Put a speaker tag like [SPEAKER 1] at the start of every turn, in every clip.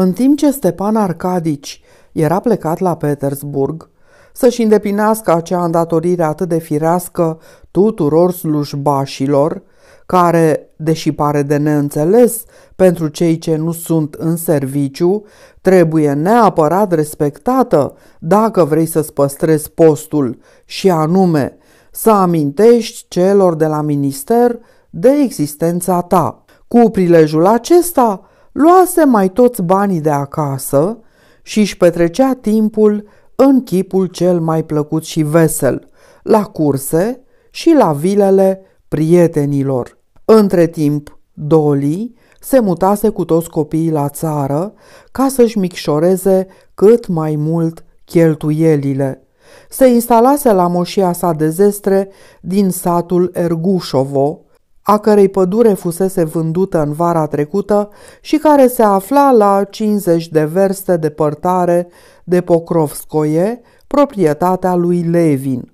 [SPEAKER 1] În timp ce Stepan Arcadici era plecat la Petersburg să-și îndepinească acea îndatorire atât de firească tuturor slujbașilor, care, deși pare de neînțeles pentru cei ce nu sunt în serviciu, trebuie neapărat respectată dacă vrei să-ți păstrezi postul și anume să amintești celor de la minister de existența ta. Cu prilejul acesta, luase mai toți banii de acasă și își petrecea timpul în chipul cel mai plăcut și vesel, la curse și la vilele prietenilor. Între timp, Dolly se mutase cu toți copiii la țară ca să-și micșoreze cât mai mult cheltuielile. Se instalase la moșia sa de zestre din satul Ergușovo, a cărei pădure fusese vândută în vara trecută și care se afla la 50 de verste de părtare de Pokrovskoye, proprietatea lui Levin.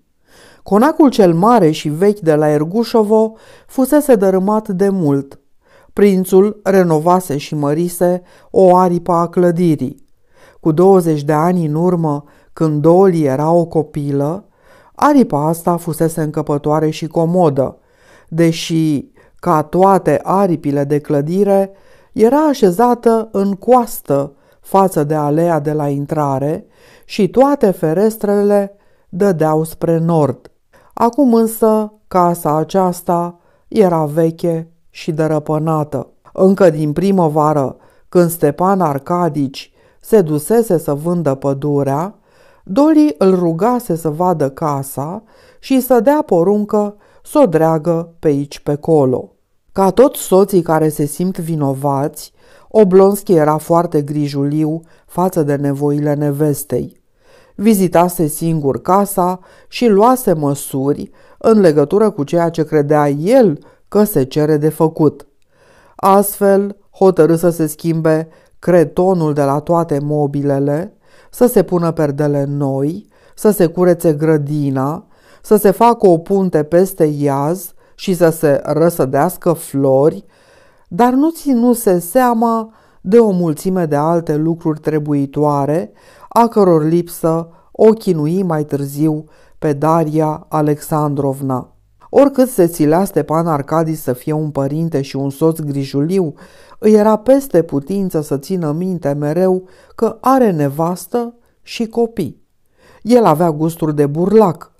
[SPEAKER 1] Conacul cel mare și vechi de la Ergușovo fusese dărâmat de mult. Prințul renovase și mărise o aripă a clădirii. Cu 20 de ani în urmă, când Doli era o copilă, aripa asta fusese încăpătoare și comodă – deși, ca toate aripile de clădire, era așezată în coastă față de alea de la intrare și toate ferestrele dădeau spre nord. Acum însă casa aceasta era veche și dărăpănată. Încă din primăvară, când Stepan Arcadici se dusese să vândă pădurea, Doli îl rugase să vadă casa și să dea poruncă să o dreagă pe aici pe colo. Ca toți soții care se simt vinovați, Oblonski era foarte grijuliu față de nevoile nevestei. Vizitase singur casa și luase măsuri în legătură cu ceea ce credea el că se cere de făcut. Astfel, hotărâ să se schimbe cretonul de la toate mobilele, să se pună perdele noi, să se curețe grădina să se facă o punte peste iaz și să se răsădească flori, dar nu ținuse seama de o mulțime de alte lucruri trebuitoare, a căror lipsă o chinui mai târziu pe Daria Alexandrovna. Oricât se țilea Stepan Arcadi să fie un părinte și un soț grijuliu, îi era peste putință să țină minte mereu că are nevastă și copii. El avea gusturi de burlac,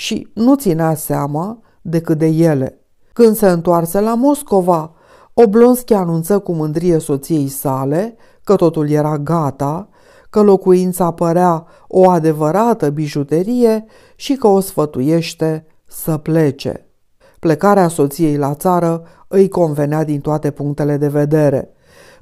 [SPEAKER 1] și nu ținea seama decât de ele. Când se întoarse la Moscova, Oblonski anunță cu mândrie soției sale că totul era gata, că locuința părea o adevărată bijuterie și că o sfătuiește să plece. Plecarea soției la țară îi convenea din toate punctele de vedere.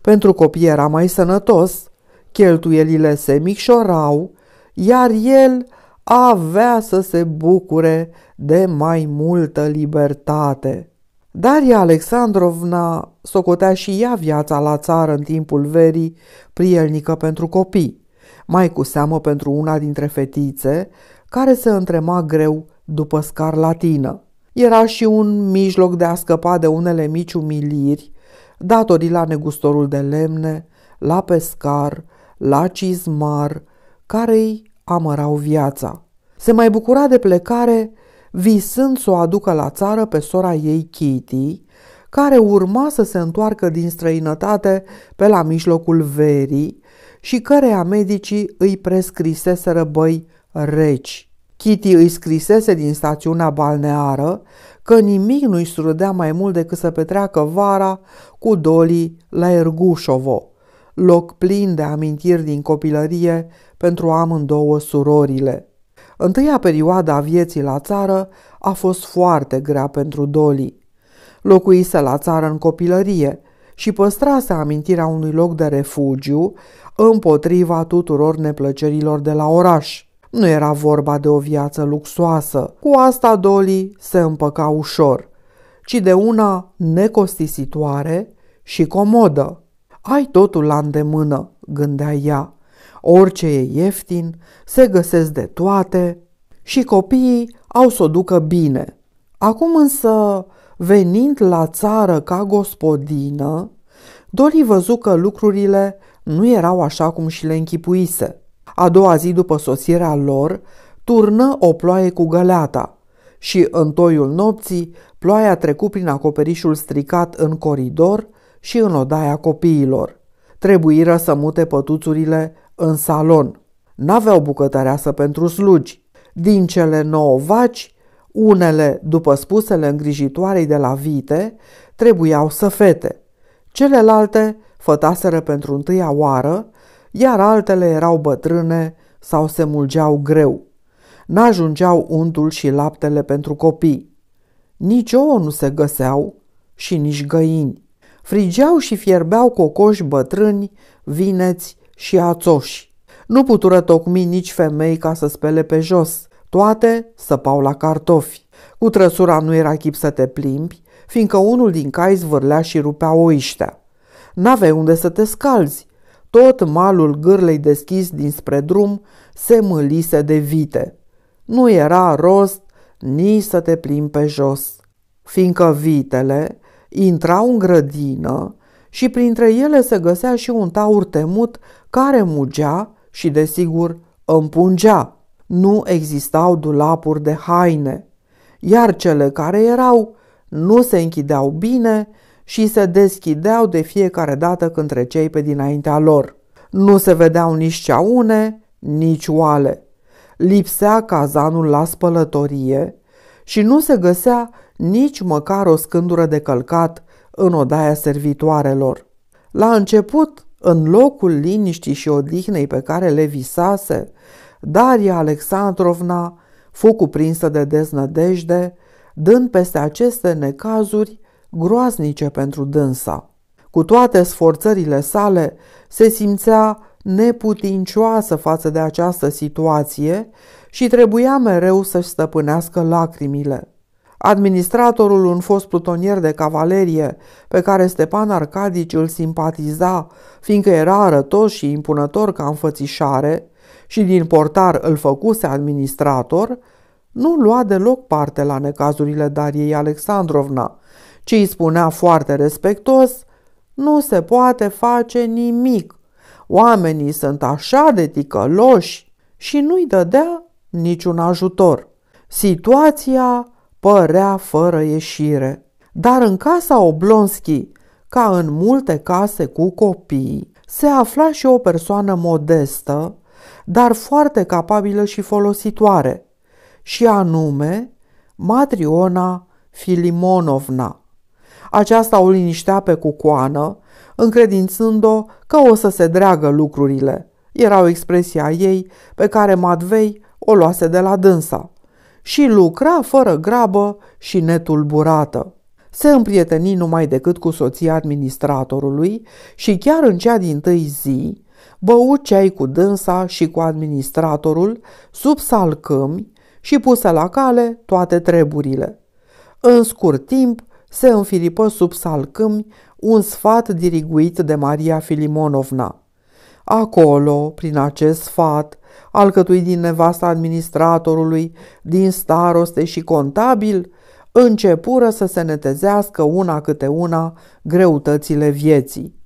[SPEAKER 1] Pentru copii era mai sănătos, cheltuielile se micșorau, iar el avea să se bucure de mai multă libertate. Daria Alexandrovna socotea și ea viața la țară în timpul verii prielnică pentru copii, mai cu seamă pentru una dintre fetițe care se întrema greu după scarlatină. Era și un mijloc de a scăpa de unele mici umiliri datorii la negustorul de lemne, la pescar, la cizmar, care îi amărau viața. Se mai bucura de plecare visând să o aducă la țară pe sora ei Kitty, care urma să se întoarcă din străinătate pe la mijlocul verii și căreia medicii îi prescriseseră băi reci. Kitty îi scrisese din stațiunea balneară că nimic nu-i strădea mai mult decât să petreacă vara cu Dolly la Ergușovo, loc plin de amintiri din copilărie pentru amândouă surorile. Întâia perioadă a vieții la țară a fost foarte grea pentru Doli. Locuise la țară în copilărie și păstrase amintirea unui loc de refugiu împotriva tuturor neplăcerilor de la oraș. Nu era vorba de o viață luxoasă. Cu asta Doli se împăca ușor, ci de una necostisitoare și comodă. Ai totul la îndemână, gândea ea orice e ieftin, se găsesc de toate și copiii au să o ducă bine. Acum însă, venind la țară ca gospodină, Dori văzu că lucrurile nu erau așa cum și le închipuise. A doua zi după sosirea lor, turnă o ploaie cu găleata și în toiul nopții ploaia trecu prin acoperișul stricat în coridor și în odaia copiilor. Trebuiră să mute pătuțurile în salon. N-aveau bucătăreasă pentru slugi. Din cele nouă vaci, unele, după spusele îngrijitoarei de la vite, trebuiau să fete. Celelalte fătaseră pentru întâia oară, iar altele erau bătrâne sau se mulgeau greu. N-ajungeau untul și laptele pentru copii. Nici ouă nu se găseau și nici găini. Frigeau și fierbeau cocoși bătrâni, vineți și ațoși. Nu putură tocmi nici femei ca să spele pe jos, toate săpau la cartofi. Cu trăsura nu era chip să te plimbi, fiindcă unul din cai zvârlea și rupea oiștea. N-aveai unde să te scalzi. Tot malul gârlei deschis dinspre drum se mâlise de vite. Nu era rost nici să te plimbi pe jos, fiindcă vitele intrau în grădină și printre ele se găsea și un taur temut care mugea și, desigur, împungea. Nu existau dulapuri de haine, iar cele care erau nu se închideau bine și se deschideau de fiecare dată când treceai pe dinaintea lor. Nu se vedeau nici ceaune, nici oale. Lipsea cazanul la spălătorie și nu se găsea nici măcar o scândură de călcat în odaia servitoarelor. La început în locul liniștii și odihnei pe care le visase, Daria Alexandrovna fu cuprinsă de deznădejde, dând peste aceste necazuri groaznice pentru dânsa. Cu toate sforțările sale, se simțea neputincioasă față de această situație și trebuia mereu să-și stăpânească lacrimile. Administratorul, un fost plutonier de cavalerie, pe care Stepan Arcadici îl simpatiza, fiindcă era arătos și impunător ca înfățișare și din portar îl făcuse administrator, nu lua deloc parte la necazurile Dariei Alexandrovna, ci îi spunea foarte respectos, nu se poate face nimic, oamenii sunt așa de ticăloși și nu-i dădea niciun ajutor. Situația părea fără ieșire. Dar în casa Oblonski, ca în multe case cu copii, se afla și o persoană modestă, dar foarte capabilă și folositoare, și anume Matriona Filimonovna. Aceasta o liniștea pe cucoană, încredințând-o că o să se dreagă lucrurile. Era o expresie a ei pe care Madvei o luase de la dânsa și lucra fără grabă și netulburată. Se împrieteni numai decât cu soția administratorului și chiar în cea din tâi zi bău ceai cu dânsa și cu administratorul sub salcâmi și puse la cale toate treburile. În scurt timp se înfilipă sub salcâmi un sfat diriguit de Maria Filimonovna. Acolo, prin acest sfat, alcătuit din nevasta administratorului, din staroste și contabil, începură să se netezească una câte una greutățile vieții.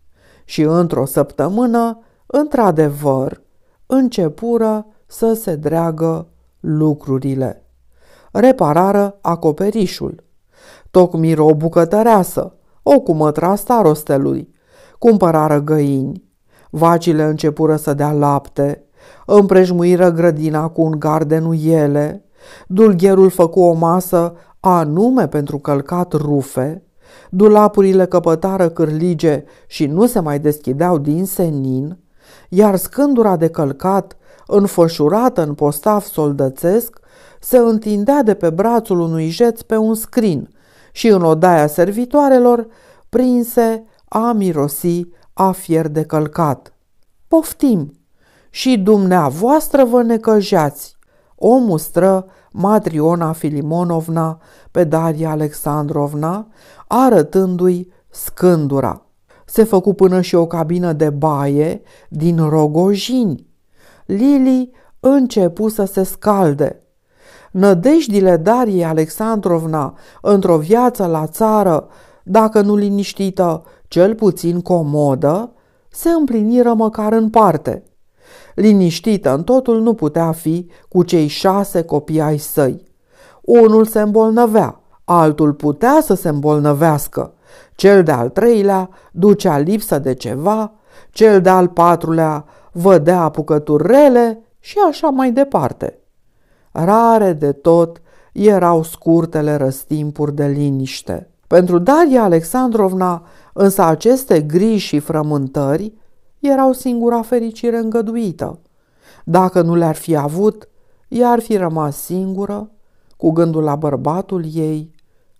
[SPEAKER 1] Și într-o săptămână, într-adevăr, începură să se dreagă lucrurile. Reparară acoperișul. Tocmiră o bucătăreasă, o cumătra starostelui, cumpărară găini, Vacile începură să dea lapte, împrejmuiră grădina cu un gard de nuiele, dulgherul făcu o masă anume pentru călcat rufe, dulapurile căpătară cârlige și nu se mai deschideau din senin, iar scândura de călcat, înfășurată în postav soldățesc, se întindea de pe brațul unui jeț pe un scrin și în odaia servitoarelor prinse a mirosi a fier călcat. Poftim! Și dumneavoastră vă necăjeați! O mustră Matriona Filimonovna pe Daria Alexandrovna, arătându-i scândura. Se făcu până și o cabină de baie din rogojini. Lili începu să se scalde – nădejdile Dariei Alexandrovna într-o viață la țară, dacă nu liniștită cel puțin comodă, se împliniră măcar în parte. Liniștită în totul nu putea fi cu cei șase copii ai săi. Unul se îmbolnăvea, altul putea să se îmbolnăvească, cel de-al treilea ducea lipsă de ceva, cel de-al patrulea vădea apucături rele și așa mai departe. Rare de tot erau scurtele răstimpuri de liniște. Pentru Daria Alexandrovna însă aceste griji și frământări erau singura fericire îngăduită. Dacă nu le-ar fi avut, ea ar fi rămas singură, cu gândul la bărbatul ei,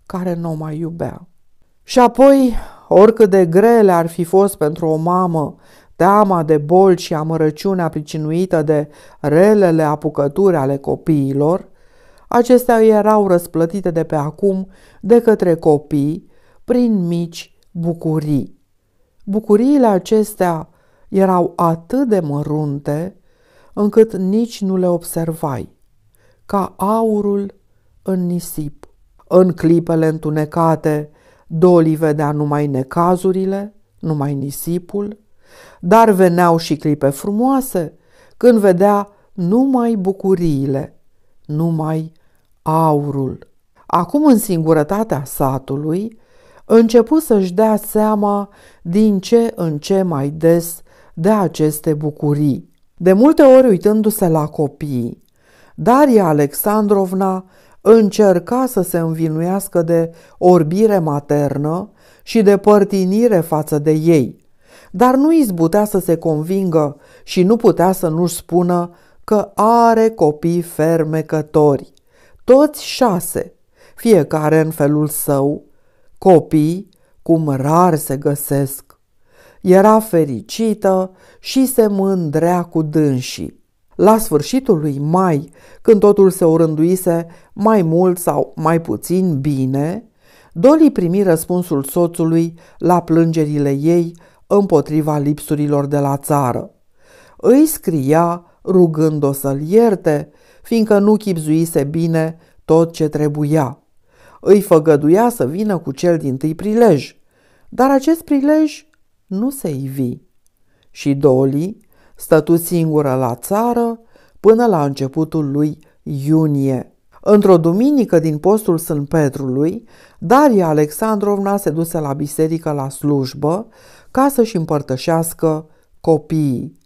[SPEAKER 1] care nu o mai iubea. Și apoi, oricât de grele ar fi fost pentru o mamă teama de bol și amărăciunea pricinuită de relele apucături ale copiilor, acestea erau răsplătite de pe acum de către copii prin mici bucurii. Bucuriile acestea erau atât de mărunte încât nici nu le observai, ca aurul în nisip. În clipele întunecate, Doli vedea numai necazurile, numai nisipul, dar veneau și clipe frumoase, când vedea numai bucuriile, numai aurul. Acum, în singurătatea satului, începu să-și dea seama din ce în ce mai des de aceste bucurii. De multe ori uitându-se la copii, Daria Alexandrovna încerca să se învinuiască de orbire maternă și de părtinire față de ei, dar nu izbutea să se convingă și nu putea să nu-și spună că are copii fermecători, toți șase, fiecare în felul său, copii cum rar se găsesc. Era fericită și se mândrea cu dânsii. La sfârșitul lui mai, când totul se urânduise mai mult sau mai puțin bine, Doli primi răspunsul soțului la plângerile ei împotriva lipsurilor de la țară. Îi scria rugând-o să-l ierte, fiindcă nu chipzuise bine tot ce trebuia îi făgăduia să vină cu cel din tâi prilej, dar acest prilej nu se ivi. Și Doli stătu singură la țară până la începutul lui iunie. Într-o duminică din postul Sânt Petrului, Daria Alexandrovna se duse la biserică la slujbă ca să-și împărtășească copiii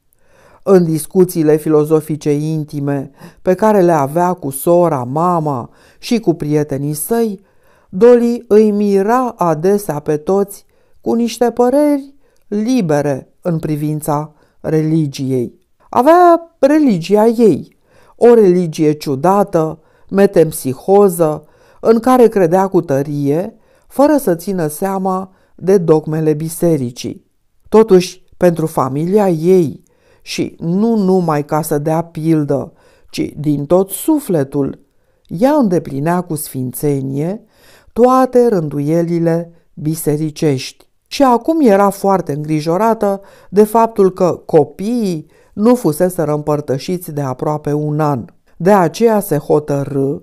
[SPEAKER 1] în discuțiile filozofice intime pe care le avea cu sora, mama și cu prietenii săi, Doli îi mira adesea pe toți cu niște păreri libere în privința religiei. Avea religia ei, o religie ciudată, metempsihoză, în care credea cu tărie, fără să țină seama de dogmele bisericii. Totuși, pentru familia ei, și nu numai ca să dea pildă, ci din tot sufletul, ea îndeplinea cu sfințenie toate rânduielile bisericești. Și acum era foarte îngrijorată de faptul că copiii nu fuseseră împărtășiți de aproape un an. De aceea se hotărâ,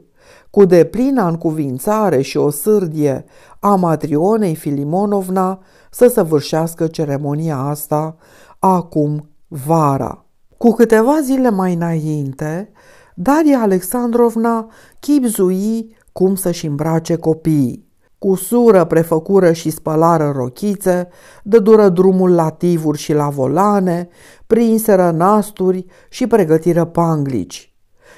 [SPEAKER 1] cu deplina încuvințare și o sârdie a matrionei Filimonovna, să săvârșească ceremonia asta acum vara. Cu câteva zile mai înainte, Daria Alexandrovna chipzui cum să-și îmbrace copiii. Cu sură prefăcură și spălară rochițe, dădură drumul la tivuri și la volane, prinseră nasturi și pregătiră panglici.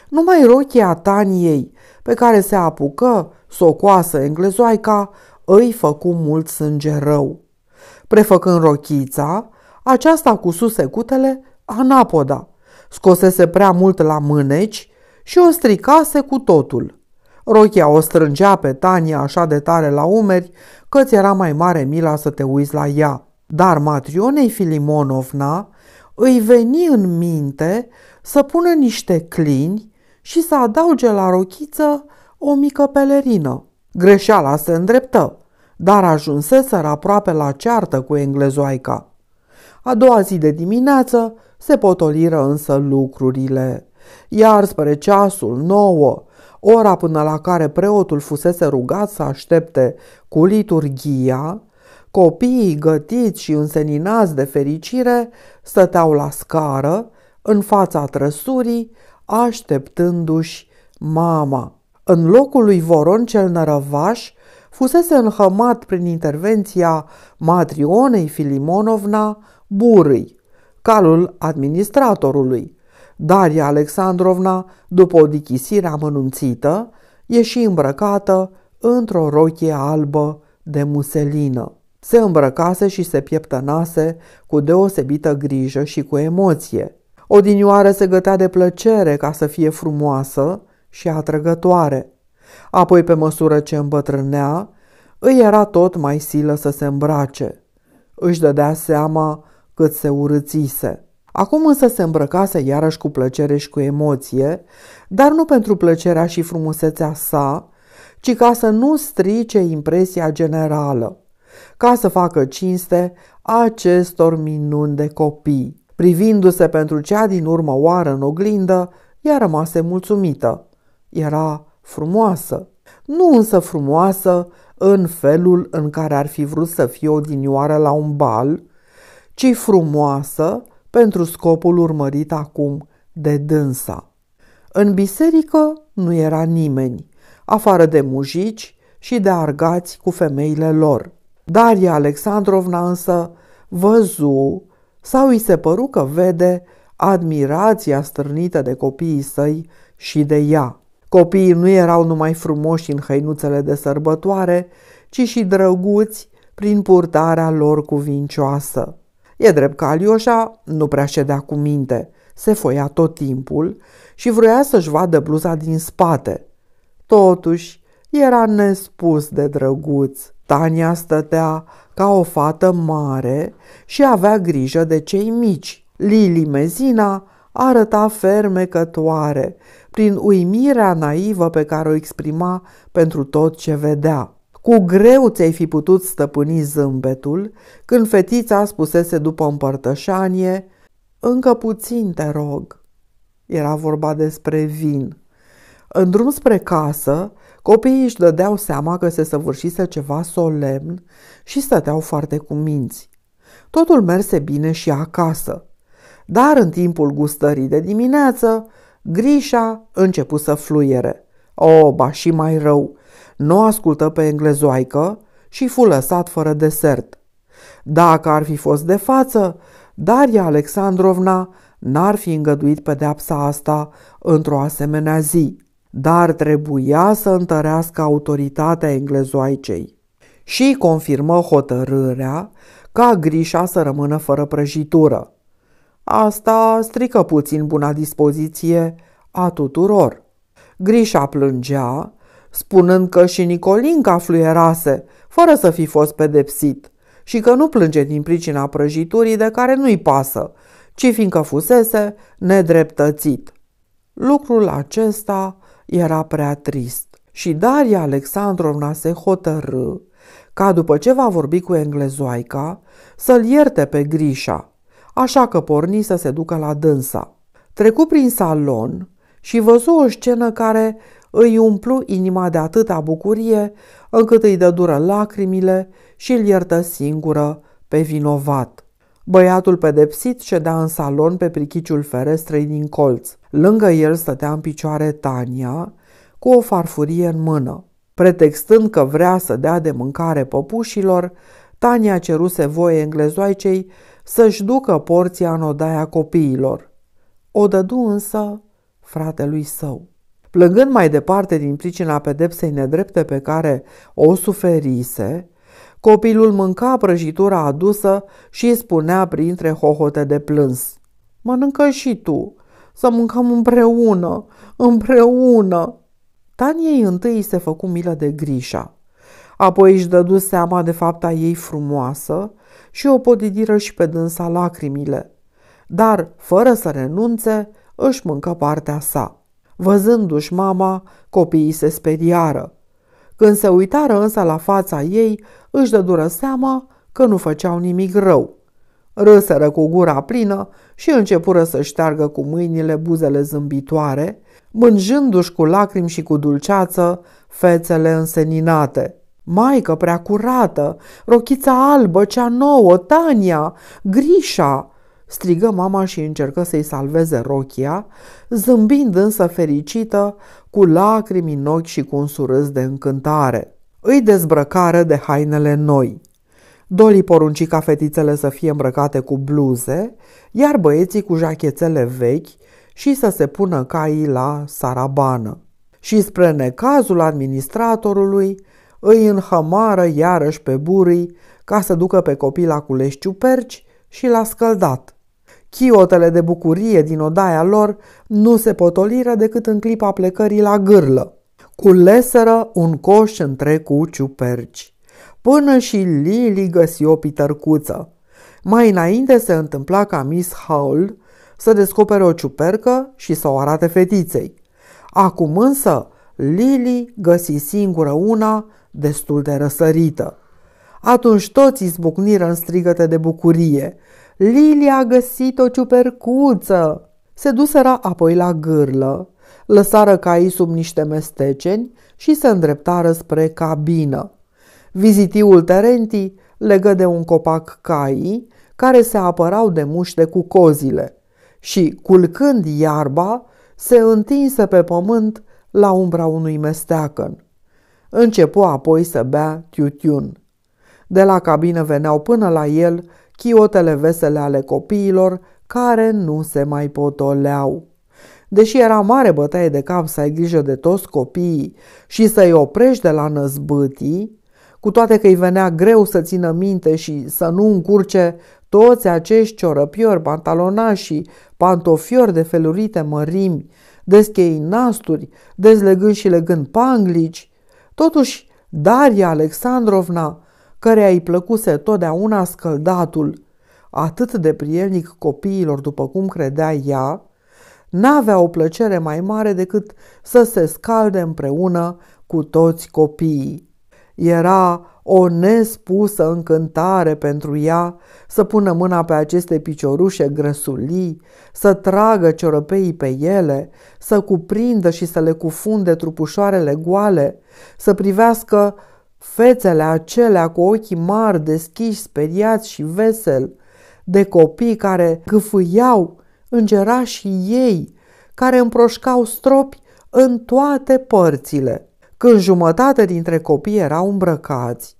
[SPEAKER 1] Numai rochia Taniei, pe care se apucă, socoasă englezoaica, îi făcu mult sânge rău. Prefăcând rochița, aceasta cu susecutele anapoda. Scosese prea mult la mâneci și o stricase cu totul. Rochia o strângea pe Tania așa de tare la umeri că ți era mai mare mila să te uiți la ea. Dar Matrionei Filimonovna îi veni în minte să pună niște clini și să adauge la rochiță o mică pelerină. Greșeala se îndreptă, dar ajunseseră aproape la ceartă cu englezoaica. A doua zi de dimineață se potoliră însă lucrurile. Iar spre ceasul nouă, ora până la care preotul fusese rugat să aștepte cu liturghia, copiii gătiți și înseninați de fericire stăteau la scară, în fața trăsurii, așteptându-și mama. În locul lui Voron cel nărăvaș, fusese înhămat prin intervenția Matrionei Filimonovna burâi, calul administratorului. Daria Alexandrovna, după o dichisire amănunțită, ieși îmbrăcată într-o rochie albă de muselină. Se îmbrăcase și se pieptănase cu deosebită grijă și cu emoție. Odinioară se gătea de plăcere ca să fie frumoasă și atrăgătoare. Apoi, pe măsură ce îmbătrânea, îi era tot mai silă să se îmbrace. Își dădea seama cât se urățise. Acum însă se îmbrăcase iarăși cu plăcere și cu emoție, dar nu pentru plăcerea și frumusețea sa, ci ca să nu strice impresia generală, ca să facă cinste acestor minuni de copii. Privindu-se pentru cea din urmă oară în oglindă, ea rămase mulțumită. Era frumoasă, nu însă frumoasă în felul în care ar fi vrut să fie odinioară la un bal, ci frumoasă pentru scopul urmărit acum de dânsa. În biserică nu era nimeni, afară de mujici și de argați cu femeile lor. Daria Alexandrovna însă văzu sau îi se păru că vede admirația strânită de copiii săi și de ea. Copiii nu erau numai frumoși în hăinuțele de sărbătoare, ci și drăguți prin purtarea lor cuvincioasă. E drept că Alioșa nu prea ședea cu minte, se foia tot timpul și vroia să-și vadă bluza din spate. Totuși, era nespus de drăguț. Tania stătea ca o fată mare și avea grijă de cei mici. Lili Mezina arăta fermecătoare prin uimirea naivă pe care o exprima pentru tot ce vedea. Cu greu ți-ai fi putut stăpâni zâmbetul când fetița spusese după împărtășanie, încă puțin te rog. Era vorba despre vin. În drum spre casă, copiii își dădeau seama că se săvârșise ceva solemn și stăteau foarte cuminți. Totul merse bine și acasă, dar în timpul gustării de dimineață, grișa început să fluiere. O, oh, ba și mai rău, nu ascultă pe englezoaică și fu lăsat fără desert. Dacă ar fi fost de față, Daria Alexandrovna n-ar fi îngăduit pedeapsa asta într-o asemenea zi, dar trebuia să întărească autoritatea englezoaicei. Și confirmă hotărârea ca grișa să rămână fără prăjitură. Asta strică puțin buna dispoziție a tuturor. Grișa plângea, spunând că și Nicolinca fluierase, fără să fi fost pedepsit, și că nu plânge din pricina prăjiturii de care nu-i pasă, ci fiindcă fusese nedreptățit. Lucrul acesta era prea trist și Daria Alexandrovna se hotărâ ca după ce va vorbi cu englezoaica să-l ierte pe Grișa, așa că porni să se ducă la dânsa. Trecu prin salon, și văzu o scenă care îi umplu inima de atâta bucurie încât îi dă dură lacrimile și îl iertă singură pe vinovat. Băiatul pedepsit ședea în salon pe prichiciul ferestrei din colț. Lângă el stătea în picioare Tania, cu o farfurie în mână. Pretextând că vrea să dea de mâncare păpușilor, Tania ceruse voie englezoaicei să-și ducă porția în odaia copiilor. O dădu însă fratelui său. Plângând mai departe din pricina pedepsei nedrepte pe care o suferise, copilul mânca prăjitura adusă și îi spunea printre hohote de plâns. Mănâncă și tu, să mâncăm împreună, împreună. Taniei întâi se făcu milă de Grișa, apoi își dădu seama de fapta ei frumoasă și o podidiră și pe dânsa lacrimile, dar, fără să renunțe, își mâncă partea sa. Văzându-și mama, copiii se speriară. Când se uitară însă la fața ei, își dădură seama că nu făceau nimic rău. Râsără cu gura plină și începură să șteargă cu mâinile buzele zâmbitoare, mânjându-și cu lacrimi și cu dulceață fețele înseninate. Maică prea curată, rochița albă, cea nouă, Tania, Grișa, strigă mama și încercă să-i salveze rochia, zâmbind însă fericită, cu lacrimi în ochi și cu un surâs de încântare. Îi dezbrăcară de hainele noi. Doli porunci ca fetițele să fie îmbrăcate cu bluze, iar băieții cu jachețele vechi și să se pună caii la sarabană. Și spre necazul administratorului, îi înhămară iarăși pe burii ca să ducă pe copii la culești ciuperci și l-a scăldat. Chiotele de bucurie din odaia lor nu se potoliră decât în clipa plecării la gârlă. Culeseră un coș între cu ciuperci. Până și Lily găsi o pitărcuță. Mai înainte se întâmpla ca Miss Howell să descopere o ciupercă și să o arate fetiței. Acum însă Lily găsi singură una destul de răsărită. Atunci toți izbucniră în strigăte de bucurie – Lilia a găsit o ciupercuță! Se duseră apoi la gârlă, lăsară caii sub niște mesteceni și se îndreptară spre cabină. Vizitiul Terenti legă de un copac caii care se apărau de muște cu cozile și, culcând iarba, se întinse pe pământ la umbra unui mesteacăn. Începu apoi să bea tiutiun. De la cabină veneau până la el chiotele vesele ale copiilor care nu se mai potoleau. Deși era mare bătaie de cap să ai grijă de toți copiii și să-i oprești de la năzbâtii, cu toate că îi venea greu să țină minte și să nu încurce toți acești ciorăpiori, pantalonași, pantofiori de felurite mărimi, deschei nasturi, dezlegând și legând panglici, totuși Daria Alexandrovna căreia îi plăcuse totdeauna scăldatul, atât de prielnic copiilor după cum credea ea, n-avea o plăcere mai mare decât să se scalde împreună cu toți copiii. Era o nespusă încântare pentru ea să pună mâna pe aceste piciorușe grăsulii, să tragă ciorăpeii pe ele, să cuprindă și să le cufunde trupușoarele goale, să privească Fețele acelea cu ochii mari, deschiși, speriați și vesel, de copii care câfâiau, îngera și ei, care împroșcau stropi în toate părțile. Când jumătate dintre copii erau îmbrăcați,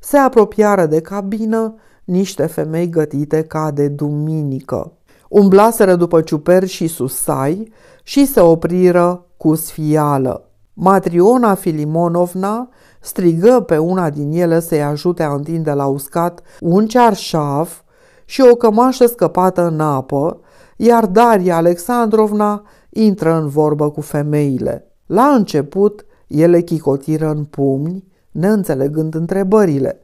[SPEAKER 1] se apropiară de cabină niște femei gătite ca de duminică. Umblaseră după ciuperci și susai și se opriră cu sfială. Matriona Filimonovna strigă pe una din ele să-i ajute a întinde la uscat un cearșaf și o cămașă scăpată în apă, iar Daria Alexandrovna intră în vorbă cu femeile. La început, ele chicotiră în pumni, neînțelegând întrebările.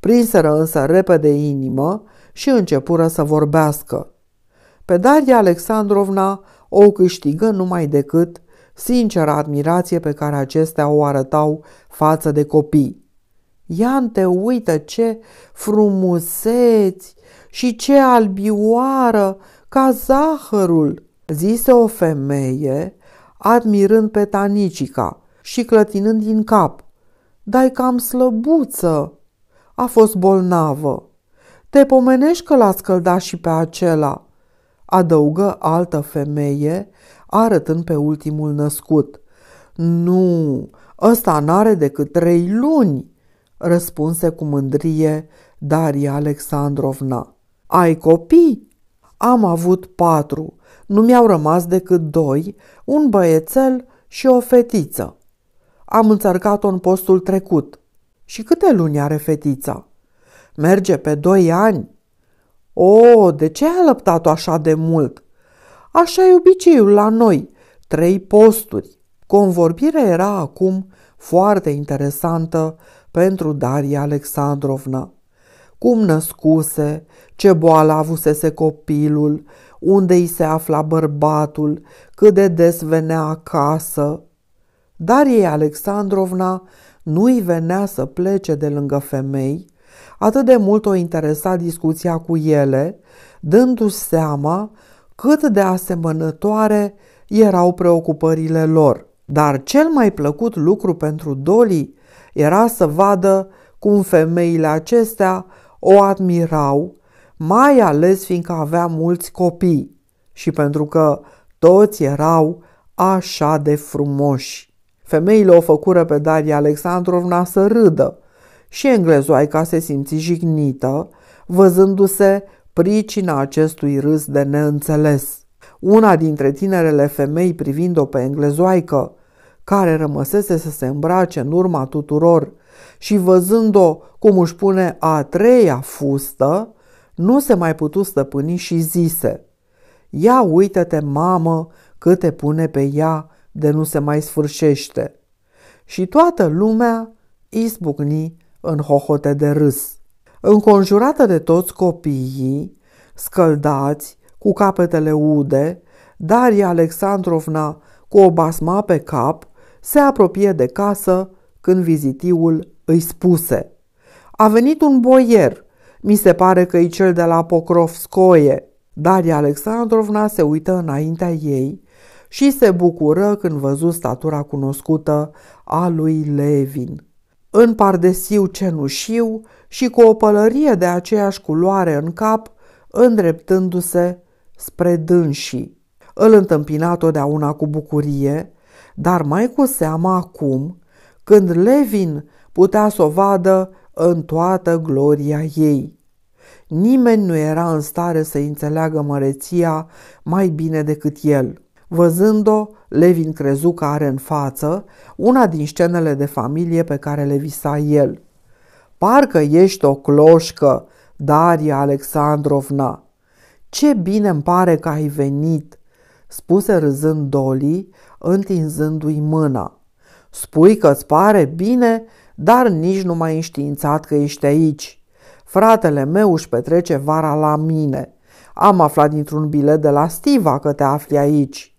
[SPEAKER 1] Prinseră însă repede inimă și începură să vorbească. Pe Daria Alexandrovna o câștigă numai decât sincera admirație pe care acestea o arătau față de copii. Iante, uită ce frumuseți și ce albioară, ca zahărul, zise o femeie, admirând pe Tanicica și clătinând din cap. Dai cam slăbuță! A fost bolnavă. Te pomenești că l-a scăldat și pe acela, adăugă altă femeie, arătând pe ultimul născut. Nu, ăsta n-are decât trei luni, răspunse cu mândrie Daria Alexandrovna. Ai copii? Am avut patru, nu mi-au rămas decât doi, un băiețel și o fetiță. Am înțărcat-o în postul trecut. Și câte luni are fetița? Merge pe doi ani. O, de ce ai lăptat-o așa de mult? Așa e obiceiul la noi, trei posturi. Convorbirea era acum foarte interesantă pentru Daria Alexandrovna. Cum născuse, ce boală avusese copilul, unde îi se afla bărbatul, cât de des venea acasă. Daria Alexandrovna nu-i venea să plece de lângă femei, atât de mult o interesa discuția cu ele, dându-și seama cât de asemănătoare erau preocupările lor. Dar cel mai plăcut lucru pentru Dolly era să vadă cum femeile acestea o admirau, mai ales fiindcă avea mulți copii și pentru că toți erau așa de frumoși. Femeile o făcură pe Daria Alexandrovna să râdă și englezoaica se simți jignită, văzându-se pricina acestui râs de neînțeles. Una dintre tinerele femei privind-o pe englezoaică, care rămăsese să se îmbrace în urma tuturor și văzând-o cum își pune a treia fustă, nu se mai putu stăpâni și zise Ia uită-te, mamă, cât te pune pe ea de nu se mai sfârșește. Și toată lumea izbucni în hohote de râs înconjurată de toți copiii, scăldați, cu capetele ude, Daria Alexandrovna cu o basma pe cap, se apropie de casă când vizitiul îi spuse A venit un boier, mi se pare că e cel de la Pokrovskoie. Daria Alexandrovna se uită înaintea ei și se bucură când văzu statura cunoscută a lui Levin în pardesiu cenușiu și cu o pălărie de aceeași culoare în cap, îndreptându-se spre dânsii. Îl întâmpina totdeauna cu bucurie, dar mai cu seama acum, când Levin putea să o vadă în toată gloria ei. Nimeni nu era în stare să înțeleagă măreția mai bine decât el. Văzând-o, Levin crezu că are în față una din scenele de familie pe care le visa el. Parcă ești o cloșcă, Daria Alexandrovna. Ce bine îmi pare că ai venit, spuse râzând Doli, întinzându-i mâna. Spui că ți pare bine, dar nici nu mai ai înștiințat că ești aici. Fratele meu își petrece vara la mine. Am aflat dintr-un bilet de la Stiva că te afli aici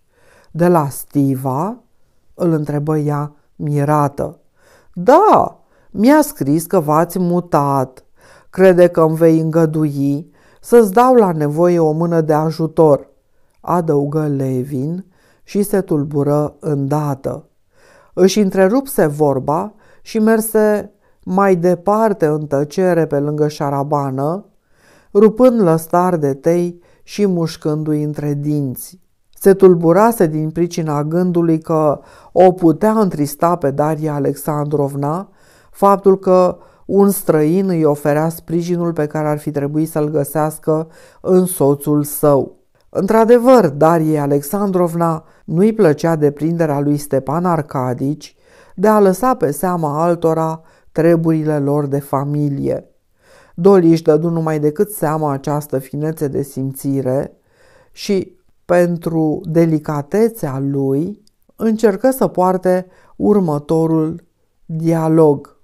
[SPEAKER 1] de la Stiva?" îl întrebă ea mirată. Da, mi-a scris că v-ați mutat. Crede că îmi vei îngădui să-ți dau la nevoie o mână de ajutor, adăugă Levin și se tulbură îndată. Își întrerupse vorba și merse mai departe în tăcere pe lângă șarabană, rupând lăstar de tei și mușcându-i între dinți. Se tulburase din pricina gândului că o putea întrista pe Daria Alexandrovna faptul că un străin îi oferea sprijinul pe care ar fi trebuit să-l găsească în soțul său. Într-adevăr, Darie Alexandrovna nu-i plăcea deprinderea lui Stepan Arcadici de a lăsa pe seama altora treburile lor de familie. Doli își dădu numai decât seama această finețe de simțire și pentru delicatețea lui, încercă să poarte următorul dialog.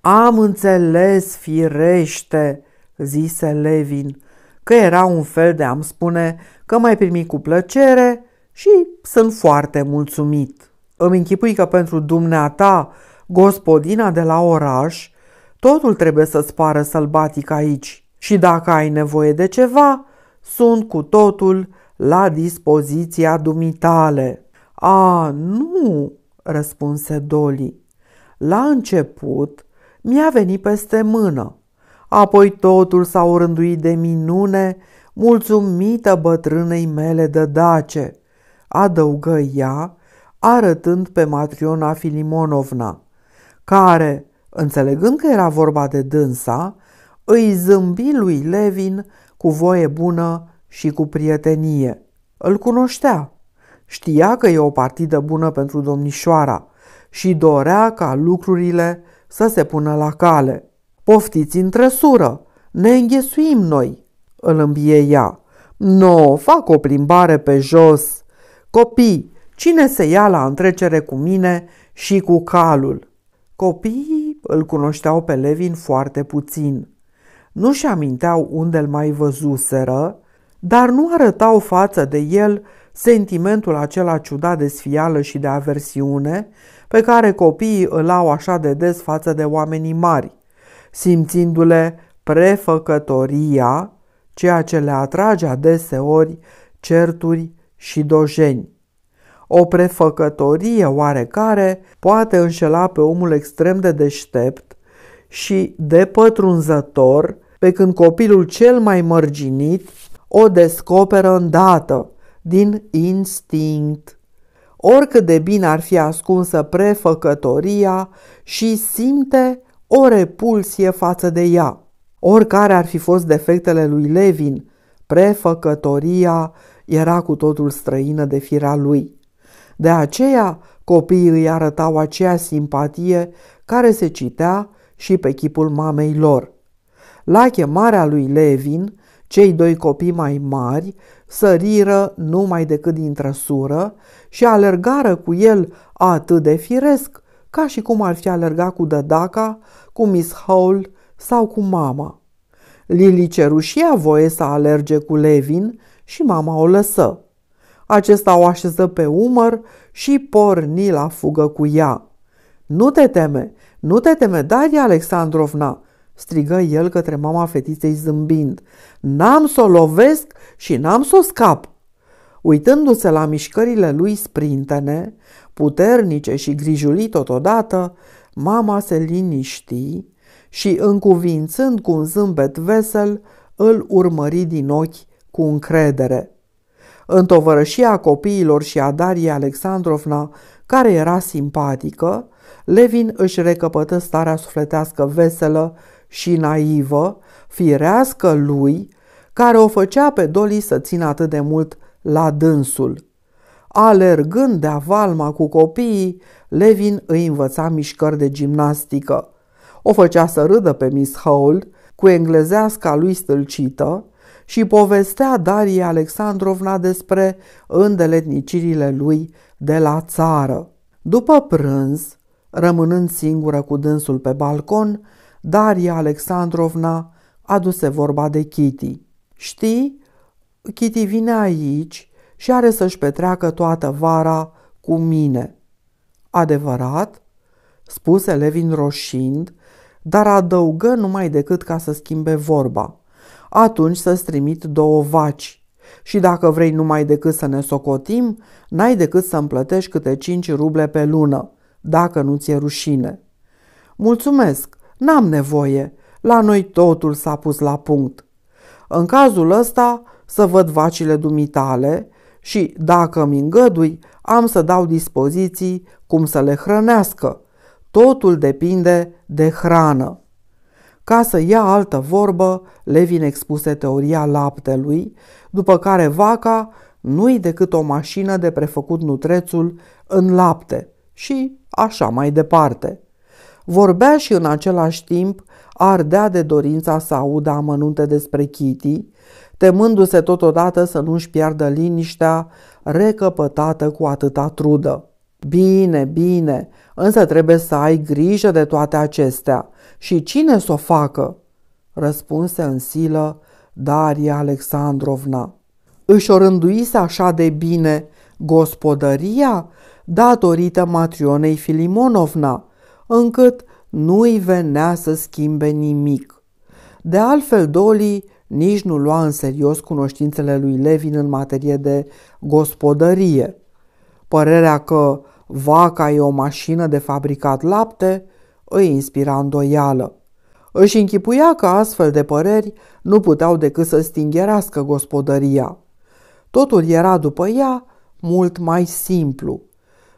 [SPEAKER 1] Am înțeles firește, zise Levin, că era un fel de am spune că mai primi cu plăcere și sunt foarte mulțumit. Îmi închipui că pentru dumneata, gospodina de la oraș, totul trebuie să-ți pară sălbatic aici și dacă ai nevoie de ceva, sunt cu totul la dispoziția dumitale. A, nu, răspunse Doli. La început mi-a venit peste mână, apoi totul s-a urânduit de minune, mulțumită bătrânei mele de dace, adăugă ea, arătând pe Matriona Filimonovna, care, înțelegând că era vorba de dânsa, îi zâmbi lui Levin cu voie bună și cu prietenie. Îl cunoștea. Știa că e o partidă bună pentru domnișoara și dorea ca lucrurile să se pună la cale. Poftiți în trăsură, ne înghesuim noi, îl îmbie ea. No, fac o plimbare pe jos. Copii, cine se ia la întrecere cu mine și cu calul? Copiii îl cunoșteau pe Levin foarte puțin. Nu și aminteau unde l mai văzuseră, dar nu arătau față de el sentimentul acela ciudat de sfială și de aversiune pe care copiii îl au așa de des față de oamenii mari, simțindu-le prefăcătoria, ceea ce le atrage adeseori certuri și dojeni. O prefăcătorie oarecare poate înșela pe omul extrem de deștept și de pătrunzător, pe când copilul cel mai mărginit o descoperă îndată, din instinct. Oricât de bine ar fi ascunsă prefăcătoria și simte o repulsie față de ea. Oricare ar fi fost defectele lui Levin, prefăcătoria era cu totul străină de firea lui. De aceea copiii îi arătau aceea simpatie care se citea și pe chipul mamei lor. La chemarea lui Levin, cei doi copii mai mari săriră numai decât din trăsură și alergară cu el atât de firesc, ca și cum ar fi alergat cu dădaca, cu Miss Hall sau cu mama. Lily ceru și ea voie să alerge cu Levin și mama o lăsă. Acesta o așeză pe umăr și porni la fugă cu ea. Nu te teme, nu te teme, Daria Alexandrovna, strigă el către mama fetiței zâmbind. N-am să o lovesc și n-am să o scap. Uitându-se la mișcările lui sprintene, puternice și grijulii totodată, mama se liniști și, încuvințând cu un zâmbet vesel, îl urmări din ochi cu încredere. În tovărășia copiilor și a Dariei Alexandrovna, care era simpatică, Levin își recăpătă starea sufletească veselă și naivă, firească lui, care o făcea pe Doli să țină atât de mult la dânsul. Alergând de-a valma cu copiii, Levin îi învăța mișcări de gimnastică. O făcea să râdă pe Miss Howell cu englezeasca lui stâlcită și povestea Darie Alexandrovna despre îndeletnicirile lui de la țară. După prânz, rămânând singură cu dânsul pe balcon, Daria Alexandrovna aduse vorba de Kitty. Știi, Kitty vine aici și are să-și petreacă toată vara cu mine. Adevărat? spuse Levin roșind, dar adăugă numai decât ca să schimbe vorba. Atunci să-ți trimit două vaci. Și dacă vrei numai decât să ne socotim, n-ai decât să-mi plătești câte cinci ruble pe lună, dacă nu ți-e rușine. Mulțumesc, N-am nevoie, la noi totul s-a pus la punct. În cazul ăsta să văd vacile dumitale și, dacă mi îngădui, am să dau dispoziții cum să le hrănească. Totul depinde de hrană. Ca să ia altă vorbă, Levin expuse teoria laptelui, după care vaca nu-i decât o mașină de prefăcut nutrețul în lapte și așa mai departe. Vorbea și în același timp ardea de dorința să audă amănunte despre Kitty, temându-se totodată să nu-și piardă liniștea recăpătată cu atâta trudă. Bine, bine, însă trebuie să ai grijă de toate acestea. Și cine să o facă? Răspunse în silă Daria Alexandrovna. Își o rânduise așa de bine gospodăria datorită matrionei Filimonovna, încât nu-i venea să schimbe nimic. De altfel, Dolly nici nu lua în serios cunoștințele lui Levin în materie de gospodărie. Părerea că vaca e o mașină de fabricat lapte îi inspira îndoială. Își închipuia că astfel de păreri nu puteau decât să stingherească gospodăria. Totul era după ea mult mai simplu.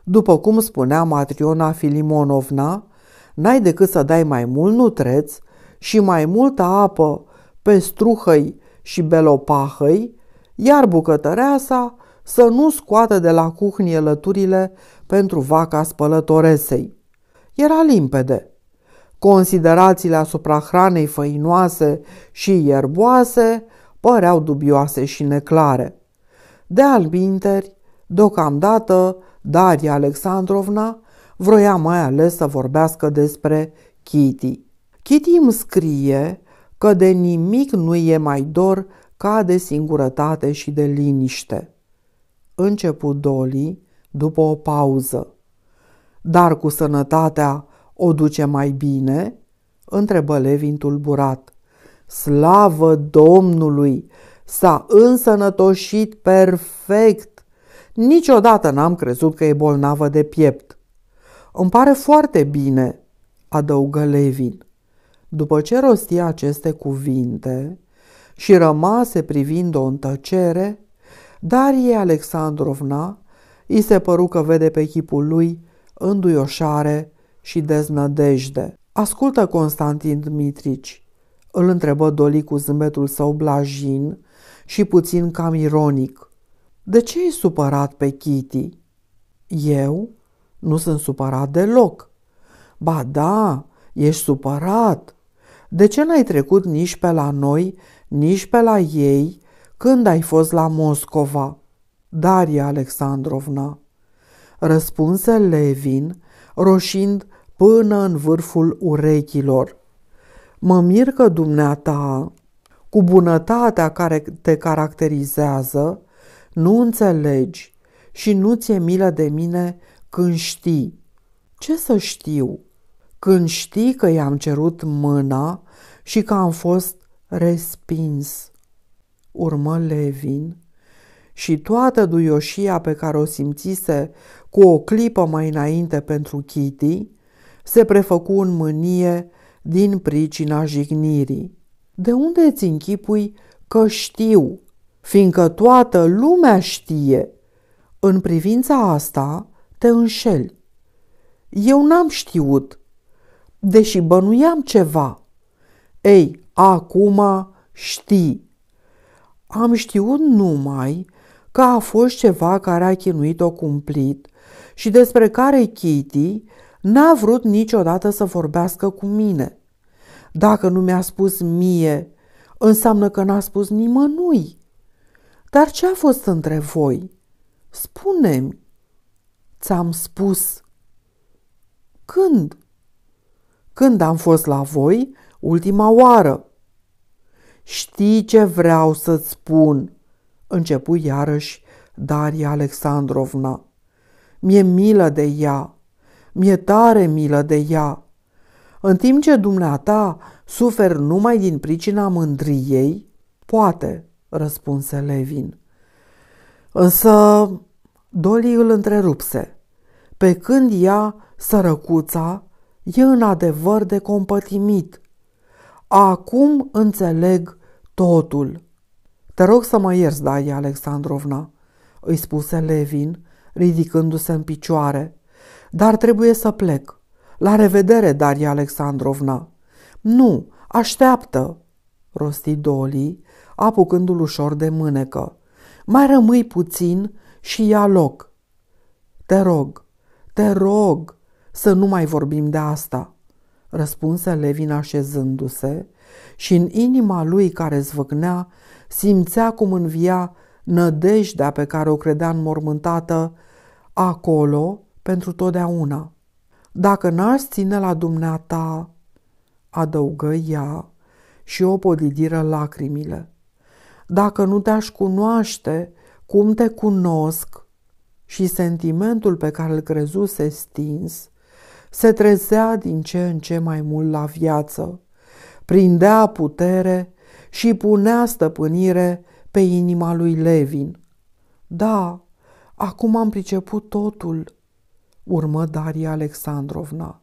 [SPEAKER 1] După cum spunea Matriona Filimonovna, n-ai decât să dai mai mult nutreț și mai multă apă pe struhăi și belopahăi, iar sa să nu scoată de la cuhnie lăturile pentru vaca spălătoresei. Era limpede. Considerațiile asupra hranei făinoase și ierboase păreau dubioase și neclare. De albinteri, deocamdată Daria Alexandrovna vroia mai ales să vorbească despre Kitty. Kitty îmi scrie că de nimic nu e mai dor ca de singurătate și de liniște. Început Dolly după o pauză. Dar cu sănătatea o duce mai bine? întrebă Levin tulburat. Slavă Domnului! S-a însănătoșit perfect! Niciodată n-am crezut că e bolnavă de piept. Îmi pare foarte bine, adăugă Levin. După ce rosti aceste cuvinte și rămase privind-o în tăcere, Darie Alexandrovna îi se păru că vede pe chipul lui înduioșare și deznădejde. Ascultă Constantin Dmitrici, îl întrebă Doli cu zâmbetul său blajin și puțin cam ironic. De ce e supărat pe Kitty? Eu nu sunt supărat deloc. Ba da, ești supărat. De ce n-ai trecut nici pe la noi, nici pe la ei, când ai fost la Moscova? Daria Alexandrovna. Răspunse Levin, roșind până în vârful urechilor. Mă mir că dumneata, cu bunătatea care te caracterizează, nu înțelegi și nu ți-e milă de mine când știi. Ce să știu? Când știi că i-am cerut mâna și că am fost respins. Urmă Levin și toată duioșia pe care o simțise cu o clipă mai înainte pentru Kitty se prefăcu în mânie din pricina jignirii. De unde ți închipui că știu?" fiindcă toată lumea știe. În privința asta te înșeli. Eu n-am știut, deși bănuiam ceva. Ei, acum știi. Am știut numai că a fost ceva care a chinuit-o cumplit și despre care Kitty n-a vrut niciodată să vorbească cu mine. Dacă nu mi-a spus mie, înseamnă că n-a spus nimănui. Dar ce a fost între voi? Spune-mi. Ți-am spus. Când? Când am fost la voi ultima oară. Știi ce vreau să-ți spun, începu iarăși Daria Alexandrovna. Mi-e milă de ea, mi-e tare milă de ea. În timp ce dumneata suferi numai din pricina mândriei, poate, răspunse Levin. Însă Dolly îl întrerupse. Pe când ea, sărăcuța, e în adevăr de compătimit. Acum înțeleg totul. Te rog să mă ierți, Daia Alexandrovna, îi spuse Levin, ridicându-se în picioare. Dar trebuie să plec. La revedere, Daria Alexandrovna. Nu, așteaptă, rosti Doli, apucându-l ușor de mânecă. Mai rămâi puțin și ia loc. Te rog, te rog să nu mai vorbim de asta, răspunse Levin așezându-se și în inima lui care zvâcnea simțea cum învia nădejdea pe care o credea înmormântată acolo pentru totdeauna. Dacă n-aș ține la dumneata, adăugă ea și o podidiră lacrimile dacă nu te-aș cunoaște cum te cunosc și sentimentul pe care îl crezuse stins, se trezea din ce în ce mai mult la viață, prindea putere și punea stăpânire pe inima lui Levin. Da, acum am priceput totul, urmă Daria Alexandrovna.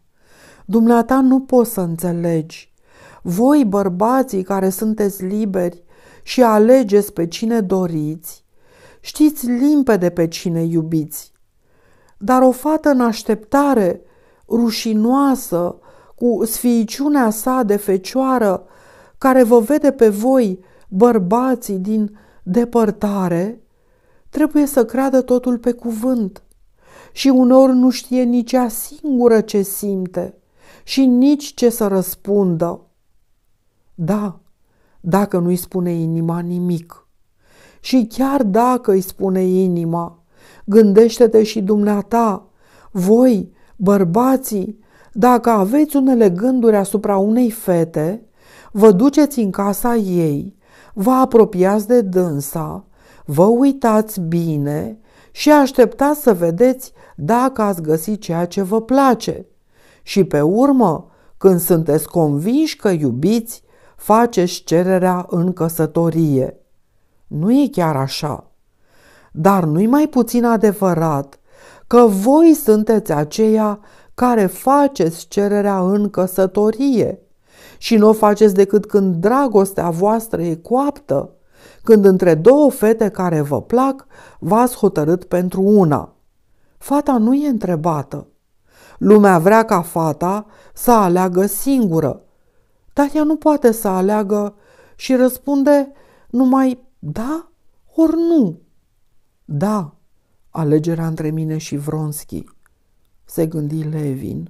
[SPEAKER 1] Dumneata nu poți să înțelegi. Voi, bărbații care sunteți liberi, și alegeți pe cine doriți, știți limpede pe cine iubiți. Dar o fată în așteptare, rușinoasă, cu sfiiciunea sa de fecioară, care vă vede pe voi, bărbații din depărtare, trebuie să creadă totul pe cuvânt și uneori nu știe nici ea singură ce simte și nici ce să răspundă. Da, dacă nu-i spune inima nimic. Și chiar dacă îi spune inima, gândește-te și dumneata, voi, bărbații, dacă aveți unele gânduri asupra unei fete, vă duceți în casa ei, vă apropiați de dânsa, vă uitați bine și așteptați să vedeți dacă ați găsit ceea ce vă place. Și pe urmă, când sunteți convinși că iubiți, faceți cererea în căsătorie. Nu e chiar așa. Dar nu-i mai puțin adevărat că voi sunteți aceia care faceți cererea în căsătorie și nu o faceți decât când dragostea voastră e coaptă, când între două fete care vă plac v-ați hotărât pentru una. Fata nu e întrebată. Lumea vrea ca fata să aleagă singură, dar ea nu poate să aleagă și răspunde numai da ori nu. Da, alegerea între mine și Vronski, se gândi Levin.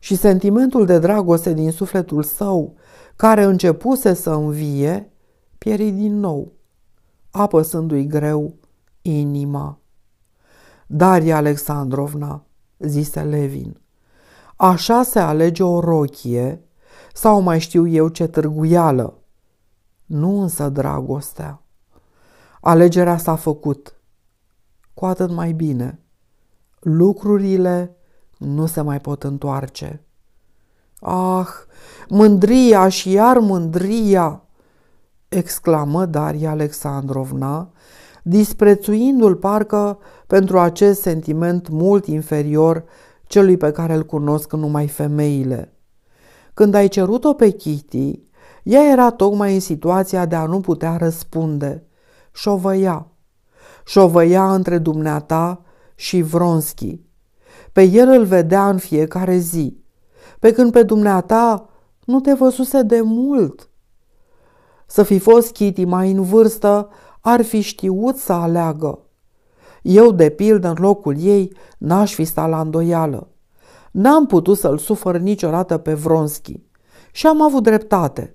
[SPEAKER 1] Și sentimentul de dragoste din sufletul său, care începuse să învie, pieri din nou, apăsându-i greu inima. Daria Alexandrovna, zise Levin, așa se alege o rochie sau mai știu eu ce târguială. Nu însă dragostea. Alegerea s-a făcut. Cu atât mai bine. Lucrurile nu se mai pot întoarce. Ah, mândria și iar mândria! exclamă Daria Alexandrovna, disprețuindu-l parcă pentru acest sentiment mult inferior celui pe care îl cunosc numai femeile. Când ai cerut-o pe Kitty, ea era tocmai în situația de a nu putea răspunde. Șovăia. Șovăia între dumneata și Vronski. Pe el îl vedea în fiecare zi, pe când pe dumneata nu te văzuse de mult. Să fi fost Kitty mai în vârstă, ar fi știut să aleagă. Eu, de pildă, în locul ei, n-aș fi stat la îndoială. N-am putut să-l sufăr niciodată pe Vronski și am avut dreptate.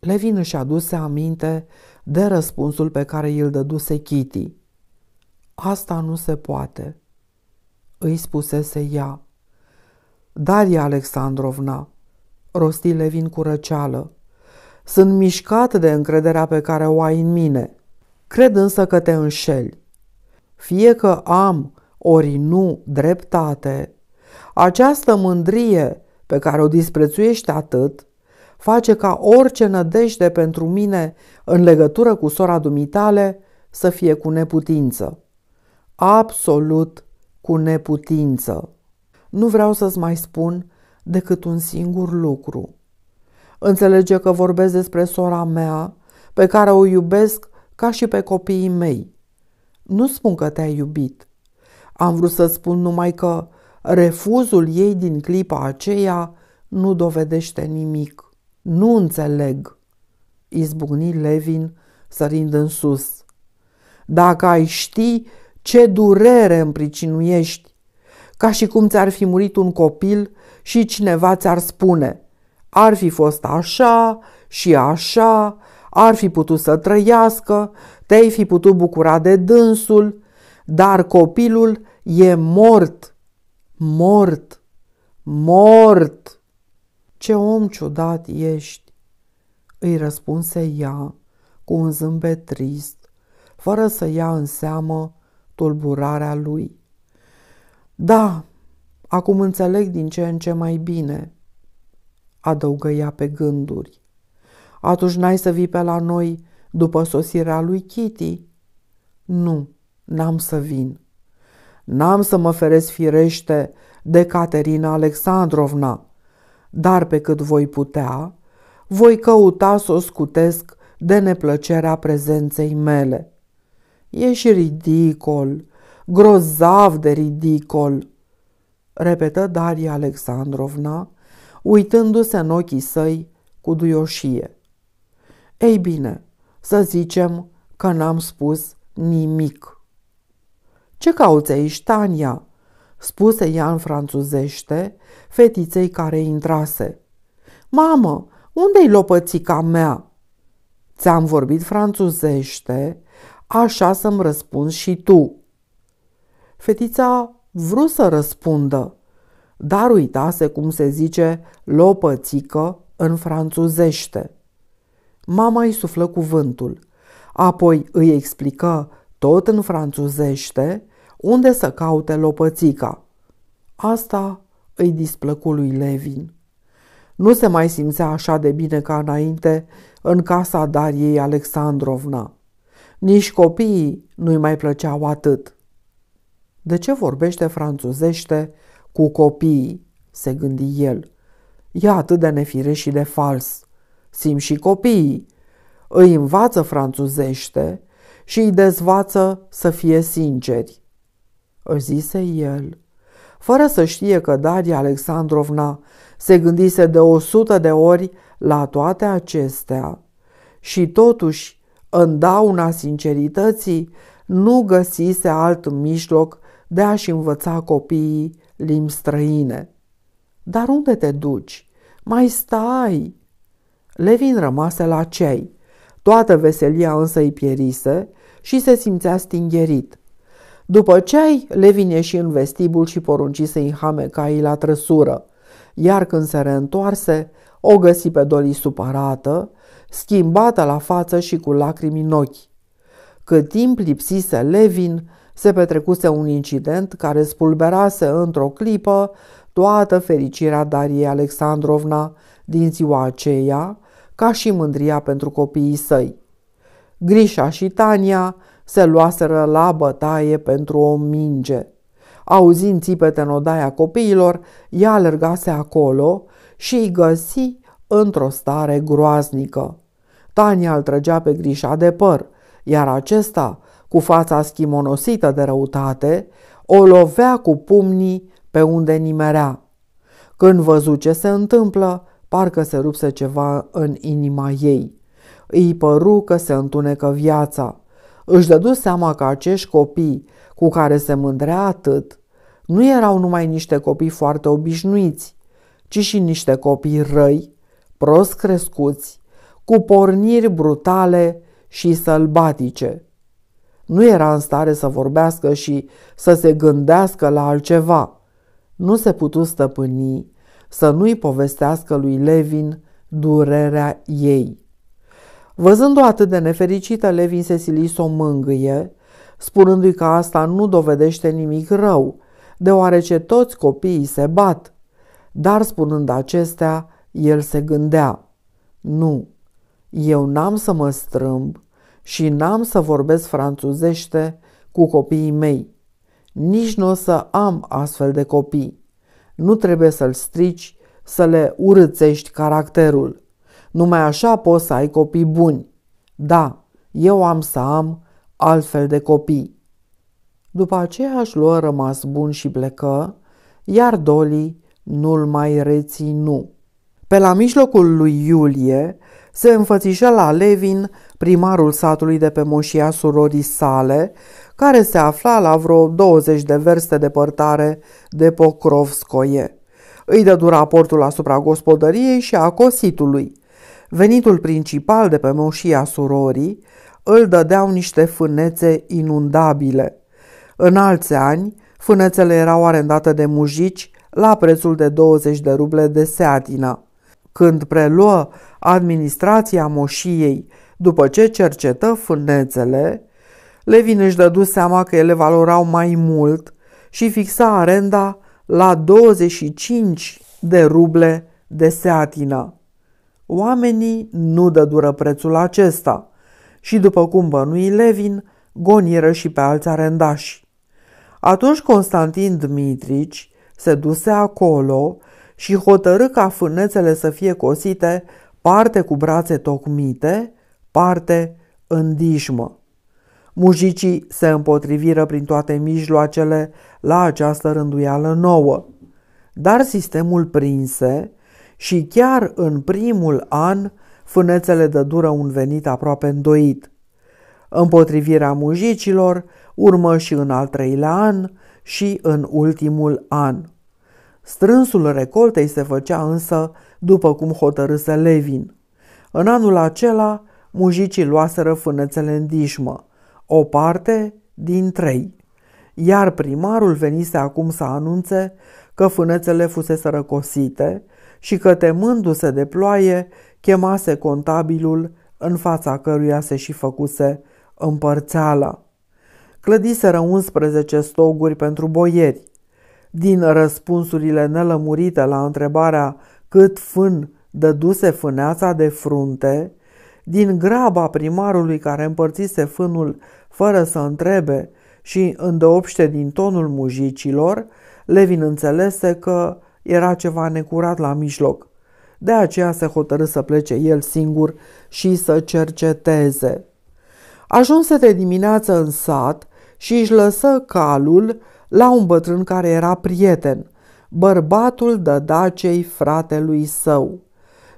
[SPEAKER 1] Levin își aduse aminte de răspunsul pe care îl dăduse Kitty. Asta nu se poate, îi spusese ea. Daria Alexandrovna, rosti Levin cu răceală, sunt mișcat de încrederea pe care o ai în mine. Cred însă că te înșeli. Fie că am, ori nu, dreptate, această mândrie pe care o disprețuiești atât, face ca orice nădejde pentru mine în legătură cu sora dumitale să fie cu neputință. Absolut cu neputință. Nu vreau să-ți mai spun decât un singur lucru. Înțelege că vorbesc despre sora mea, pe care o iubesc ca și pe copiii mei. Nu spun că te-ai iubit. Am vrut să spun numai că Refuzul ei din clipa aceea nu dovedește nimic. Nu înțeleg, izbucni Levin sărind în sus. Dacă ai ști ce durere împricinuiești, ca și cum ți-ar fi murit un copil și cineva ți-ar spune, ar fi fost așa și așa, ar fi putut să trăiască, te-ai fi putut bucura de dânsul, dar copilul e mort Mort! Mort! Ce om ciudat ești! Îi răspunse ea cu un zâmbet trist, fără să ia în seamă tulburarea lui. Da, acum înțeleg din ce în ce mai bine, adăugă ea pe gânduri. Atunci n-ai să vii pe la noi după sosirea lui Kitty? Nu, n-am să vin. N-am să mă feresc firește de Caterina Alexandrovna, dar pe cât voi putea, voi căuta să o scutesc de neplăcerea prezenței mele. Ești ridicol, grozav de ridicol, repetă Daria Alexandrovna, uitându-se în ochii săi cu duioșie. Ei bine, să zicem că n-am spus nimic. Ce cauți aici, Tania?" spuse ea în franțuzește fetiței care intrase. Mamă, unde-i lopățica mea?" Ți-am vorbit franțuzește, așa să-mi răspunzi și tu." Fetița vrut să răspundă, dar uitase cum se zice lopățică în franțuzește. Mama îi suflă cuvântul, apoi îi explică tot în franțuzește unde să caute lopățica. Asta îi displăcu lui Levin. Nu se mai simțea așa de bine ca înainte în casa Dariei Alexandrovna. Nici copiii nu-i mai plăceau atât. De ce vorbește franțuzește cu copiii? se gândi el. E atât de nefire și de fals. Sim și copiii. Îi învață franțuzește și îi dezvață să fie sinceri își zise el. Fără să știe că Daria Alexandrovna se gândise de o sută de ori la toate acestea și totuși, în dauna sincerității, nu găsise alt mijloc de a-și învăța copiii limbi străine. Dar unde te duci? Mai stai! Levin rămase la cei. Toată veselia însă îi pierise și se simțea stingherit. După ceai, Levin ieși în vestibul și porunci să-i hame caii la trăsură, iar când se reîntoarse, o găsi pe Doli supărată, schimbată la față și cu lacrimi în ochi. Cât timp lipsise Levin, se petrecuse un incident care spulberase într-o clipă toată fericirea Dariei Alexandrovna din ziua aceea, ca și mândria pentru copiii săi. Grișa și Tania se luaseră la bătaie pentru o minge. Auzind țipete în odaia copiilor, ea alergase acolo și îi găsi într-o stare groaznică. Tania îl trăgea pe grișa de păr, iar acesta, cu fața schimonosită de răutate, o lovea cu pumnii pe unde nimerea. Când văzu ce se întâmplă, parcă se rupse ceva în inima ei. Îi păru că se întunecă viața. Își dădu seama că acești copii cu care se mândrea atât nu erau numai niște copii foarte obișnuiți, ci și niște copii răi, prost crescuți, cu porniri brutale și sălbatice. Nu era în stare să vorbească și să se gândească la altceva. Nu se putu stăpâni să nu-i povestească lui Levin durerea ei văzându o atât de nefericită, Levin se sili să o mângâie, spunându-i că asta nu dovedește nimic rău, deoarece toți copiii se bat. Dar spunând acestea, el se gândea, nu, eu n-am să mă strâmb și n-am să vorbesc franțuzește cu copiii mei. Nici nu o să am astfel de copii. Nu trebuie să-l strici, să le urățești caracterul. Numai așa poți să ai copii buni. Da, eu am să am altfel de copii. După aceea își luă rămas bun și plecă, iar Dolly nu-l mai reținu. Pe la mijlocul lui iulie se înfățișă la Levin, primarul satului de pe moșia surorii sale, care se afla la vreo 20 de verste departare de Pocrovskoie. Îi dădu raportul asupra gospodăriei și a cositului. Venitul principal de pe moșia surorii îl dădeau niște fânețe inundabile. În alți ani, fânețele erau arendate de mujici la prețul de 20 de ruble de seatină. Când preluă administrația moșiei după ce cercetă fânețele, Levin își dădu seama că ele valorau mai mult și fixa arenda la 25 de ruble de seatină. Oamenii nu dură prețul acesta și, după cum bănui Levin, goniră și pe alți arendași. Atunci Constantin Dmitrici se duse acolo și hotărâ ca fânețele să fie cosite parte cu brațe tocmite, parte în dișmă. Mujicii se împotriviră prin toate mijloacele la această rânduială nouă, dar sistemul prinse și chiar în primul an fânețele dădură un venit aproape îndoit. Împotrivirea mujicilor urmă și în al treilea an și în ultimul an. Strânsul recoltei se făcea însă după cum hotărâse Levin. În anul acela, mujicii luaseră fânețele în dișmă, o parte din trei. Iar primarul venise acum să anunțe că fânețele fusese răcosite și că temându-se de ploaie, chemase contabilul în fața căruia se și făcuse împărțeala. Clădiseră 11 stoguri pentru boieri. Din răspunsurile nelămurite la întrebarea cât fân dăduse fâneața de frunte, din graba primarului care împărțise fânul fără să întrebe și îndeopște din tonul mujicilor, Levin înțelese că era ceva necurat la mijloc. De aceea se hotărâ să plece el singur și să cerceteze. Ajunse de dimineață în sat și își lăsă calul la un bătrân care era prieten, bărbatul dădacei fratelui său.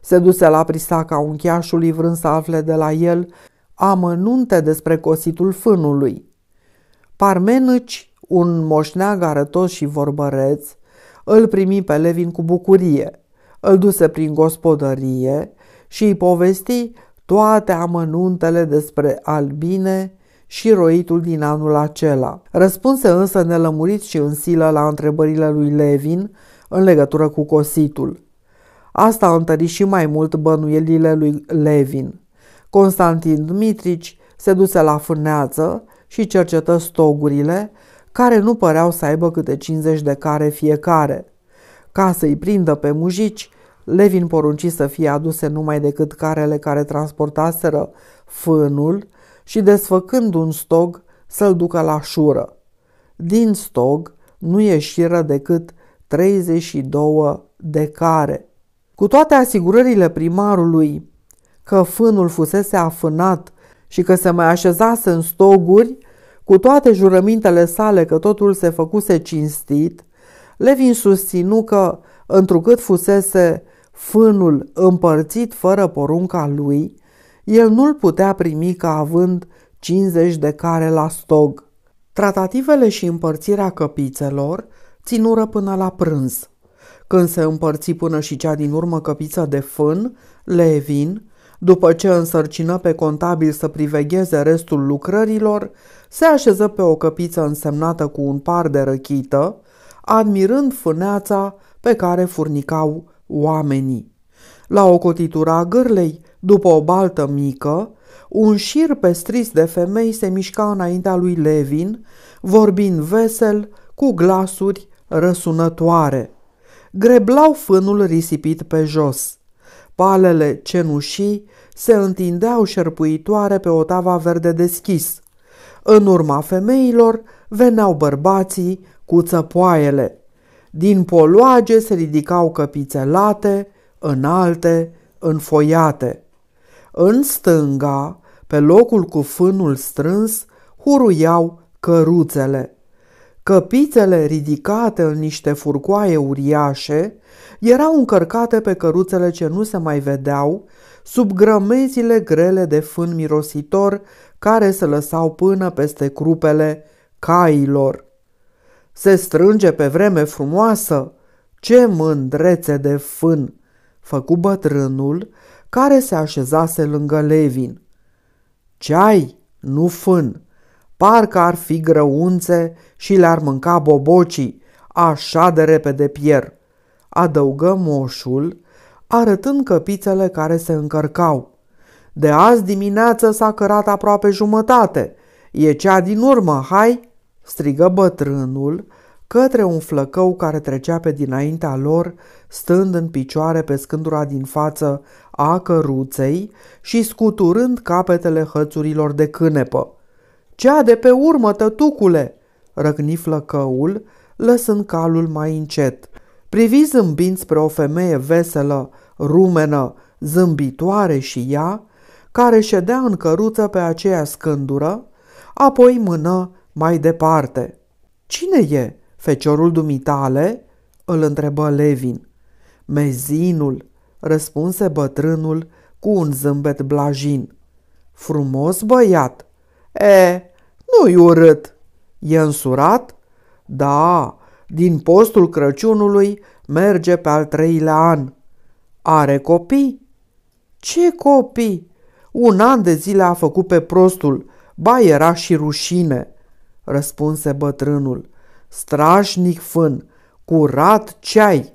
[SPEAKER 1] Se duse la prisaca uncheașului vrând să afle de la el amănunte despre cositul fânului. Parmenici, un moșneag arătos și vorbăreț, îl primi pe Levin cu bucurie, îl duse prin gospodărie și îi povesti toate amănuntele despre albine și roitul din anul acela. Răspunse însă nelămurit și în silă la întrebările lui Levin în legătură cu cositul. Asta întări și mai mult bănuielile lui Levin. Constantin Dmitrici se duse la fâneață și cercetă stogurile, care nu păreau să aibă câte 50 de care fiecare. Ca să-i prindă pe mujici, Levin porunci să fie aduse numai decât carele care transportaseră fânul și desfăcând un stog să-l ducă la șură. Din stog nu ieșiră decât 32 de care. Cu toate asigurările primarului că fânul fusese afânat și că se mai așezase în stoguri, cu toate jurămintele sale că totul se făcuse cinstit, Levin susținu că, întrucât fusese fânul împărțit fără porunca lui, el nu-l putea primi ca având 50 de care la stog. Tratativele și împărțirea căpițelor ținură până la prânz. Când se împărți până și cea din urmă căpiță de fân, Levin, după ce însărcină pe contabil să privegheze restul lucrărilor, se așeză pe o căpiță însemnată cu un par de răchită, admirând fâneața pe care furnicau oamenii. La o cotitură a gârlei, după o baltă mică, un șir pestris de femei se mișca înaintea lui Levin, vorbind vesel, cu glasuri răsunătoare. Greblau fânul risipit pe jos. Palele cenușii se întindeau șerpuitoare pe o tava verde deschis. În urma femeilor veneau bărbații cu țăpoaiele. Din poloage se ridicau căpițe late, înalte, înfoiate. În stânga, pe locul cu fânul strâns, huruiau căruțele. Căpițele ridicate în niște furcoaie uriașe erau încărcate pe căruțele ce nu se mai vedeau, sub grămezile grele de fân mirositor care se lăsau până peste crupele cailor. Se strânge pe vreme frumoasă, ce mândrețe de fân, făcu bătrânul care se așezase lângă Levin. Ceai, nu fân, parcă ar fi grăunțe și le-ar mânca bobocii, așa de repede pier, adăugă moșul, arătând căpițele care se încărcau. De azi dimineață s-a cărat aproape jumătate. E cea din urmă, hai!" strigă bătrânul către un flăcău care trecea pe dinaintea lor, stând în picioare pe scândura din față a căruței și scuturând capetele hățurilor de cânepă. Cea de pe urmă, tătucule!" răgni flăcăul, lăsând calul mai încet. Privi zâmbind spre o femeie veselă, rumenă, zâmbitoare și ea, care ședea în căruță pe aceea scândură, apoi mână mai departe. Cine e feciorul dumitale?" îl întrebă Levin. Mezinul, răspunse bătrânul cu un zâmbet blajin. Frumos băiat! E, nu-i urât! E însurat? Da, din postul Crăciunului merge pe al treilea an. Are copii? Ce copii? Un an de zile a făcut pe prostul, ba era și rușine, răspunse bătrânul. Strașnic fân, curat ceai,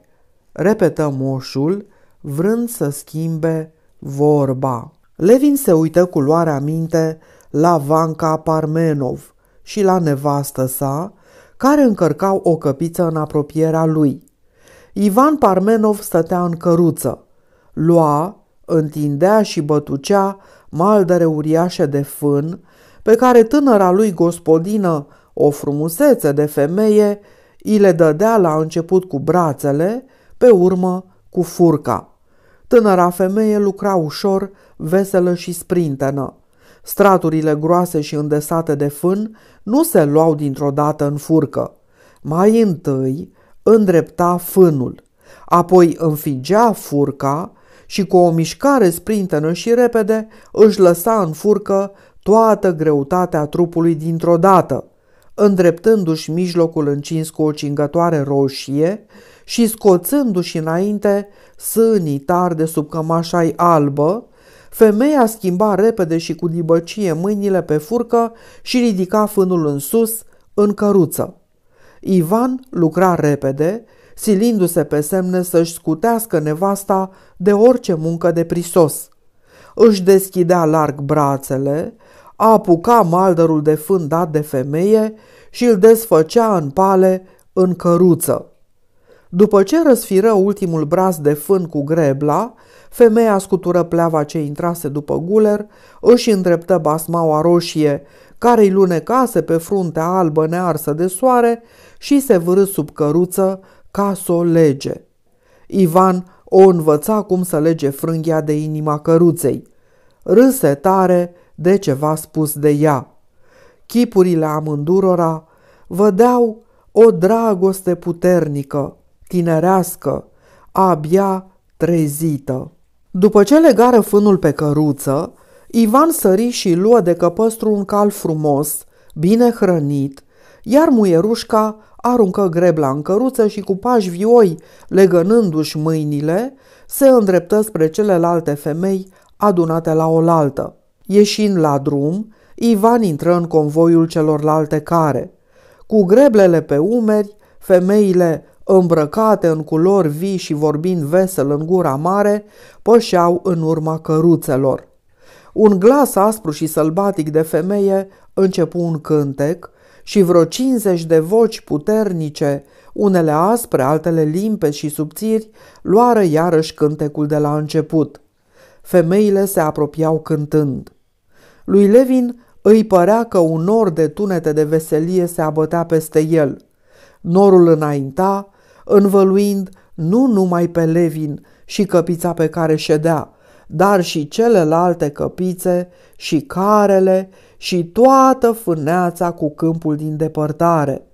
[SPEAKER 1] repetă moșul, vrând să schimbe vorba. Levin se uită cu luarea minte la Vanca Parmenov și la nevastă sa, care încărcau o căpiță în apropierea lui. Ivan Parmenov stătea în căruță. Lua întindea și bătucea maldere uriașe de fân, pe care tânăra lui gospodină, o frumusețe de femeie, i le dădea la început cu brațele, pe urmă cu furca. Tânăra femeie lucra ușor, veselă și sprintenă. Straturile groase și îndesate de fân nu se luau dintr-o dată în furcă. Mai întâi îndrepta fânul, apoi înfigea furca și cu o mișcare sprintenă și repede își lăsa în furcă toată greutatea trupului dintr-o dată, îndreptându-și mijlocul încins cu o cingătoare roșie și scoțându-și înainte sânii tari de sub cămașa albă, femeia schimba repede și cu dibăcie mâinile pe furcă și ridica fânul în sus, în căruță. Ivan lucra repede silindu-se pe semne să-și scutească nevasta de orice muncă de prisos. Își deschidea larg brațele, apuca maldărul de fân dat de femeie și îl desfăcea în pale în căruță. După ce răsfiră ultimul braț de fân cu grebla, femeia scutură pleava ce intrase după guler, își îndreptă basmaua roșie, care îi lunecase pe fruntea albă nearsă de soare și se vârâ sub căruță ca să o lege. Ivan o învăța cum să lege frânghia de inima căruței. Râse tare de ceva spus de ea. Chipurile amândurora vădeau o dragoste puternică, tinerească, abia trezită. După ce legară fânul pe căruță, Ivan sări și luă de căpăstru un cal frumos, bine hrănit, iar muierușca aruncă grebla în căruță și cu pași vioi, legănându-și mâinile, se îndreptă spre celelalte femei adunate la oaltă. Ieșind la drum, Ivan intră în convoiul celorlalte care. Cu greblele pe umeri, femeile îmbrăcate în culori vii și vorbind vesel în gura mare, pășeau în urma căruțelor. Un glas aspru și sălbatic de femeie începu un cântec, și vreo 50 de voci puternice, unele aspre, altele limpe și subțiri, luară iarăși cântecul de la început. Femeile se apropiau cântând. Lui Levin îi părea că un nor de tunete de veselie se abătea peste el. Norul înainta, învăluind nu numai pe Levin și căpița pe care ședea, dar și celelalte căpițe și carele și toată fâneața cu câmpul din depărtare.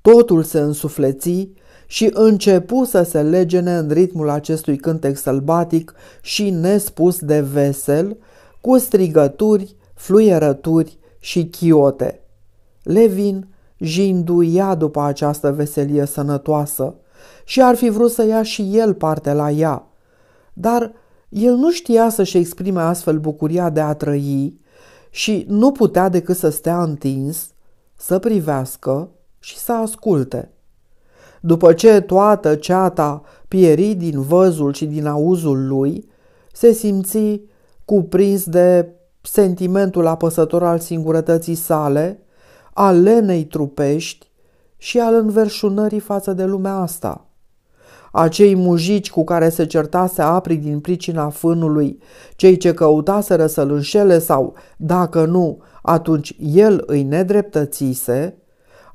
[SPEAKER 1] Totul se însufleți și începu să se legene în ritmul acestui cântec sălbatic și nespus de vesel, cu strigături, fluierături și chiote. Levin jinduia după această veselie sănătoasă și ar fi vrut să ia și el parte la ea, dar el nu știa să-și exprime astfel bucuria de a trăi și nu putea decât să stea întins, să privească și să asculte. După ce toată ceata pieri din văzul și din auzul lui, se simți cuprins de sentimentul apăsător al singurătății sale, al lenei trupești și al înverșunării față de lumea asta acei mujici cu care se certase apri din pricina fânului, cei ce căutaseră să-l înșele sau, dacă nu, atunci el îi nedreptățise,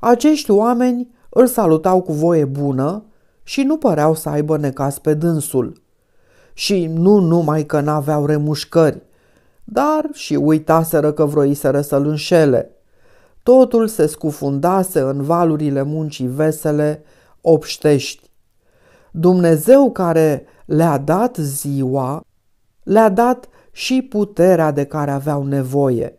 [SPEAKER 1] acești oameni îl salutau cu voie bună și nu păreau să aibă necas pe dânsul. Și nu numai că n-aveau remușcări, dar și uitaseră că vroiseră să-l înșele. Totul se scufundase în valurile muncii vesele, obștești. Dumnezeu care le-a dat ziua, le-a dat și puterea de care aveau nevoie.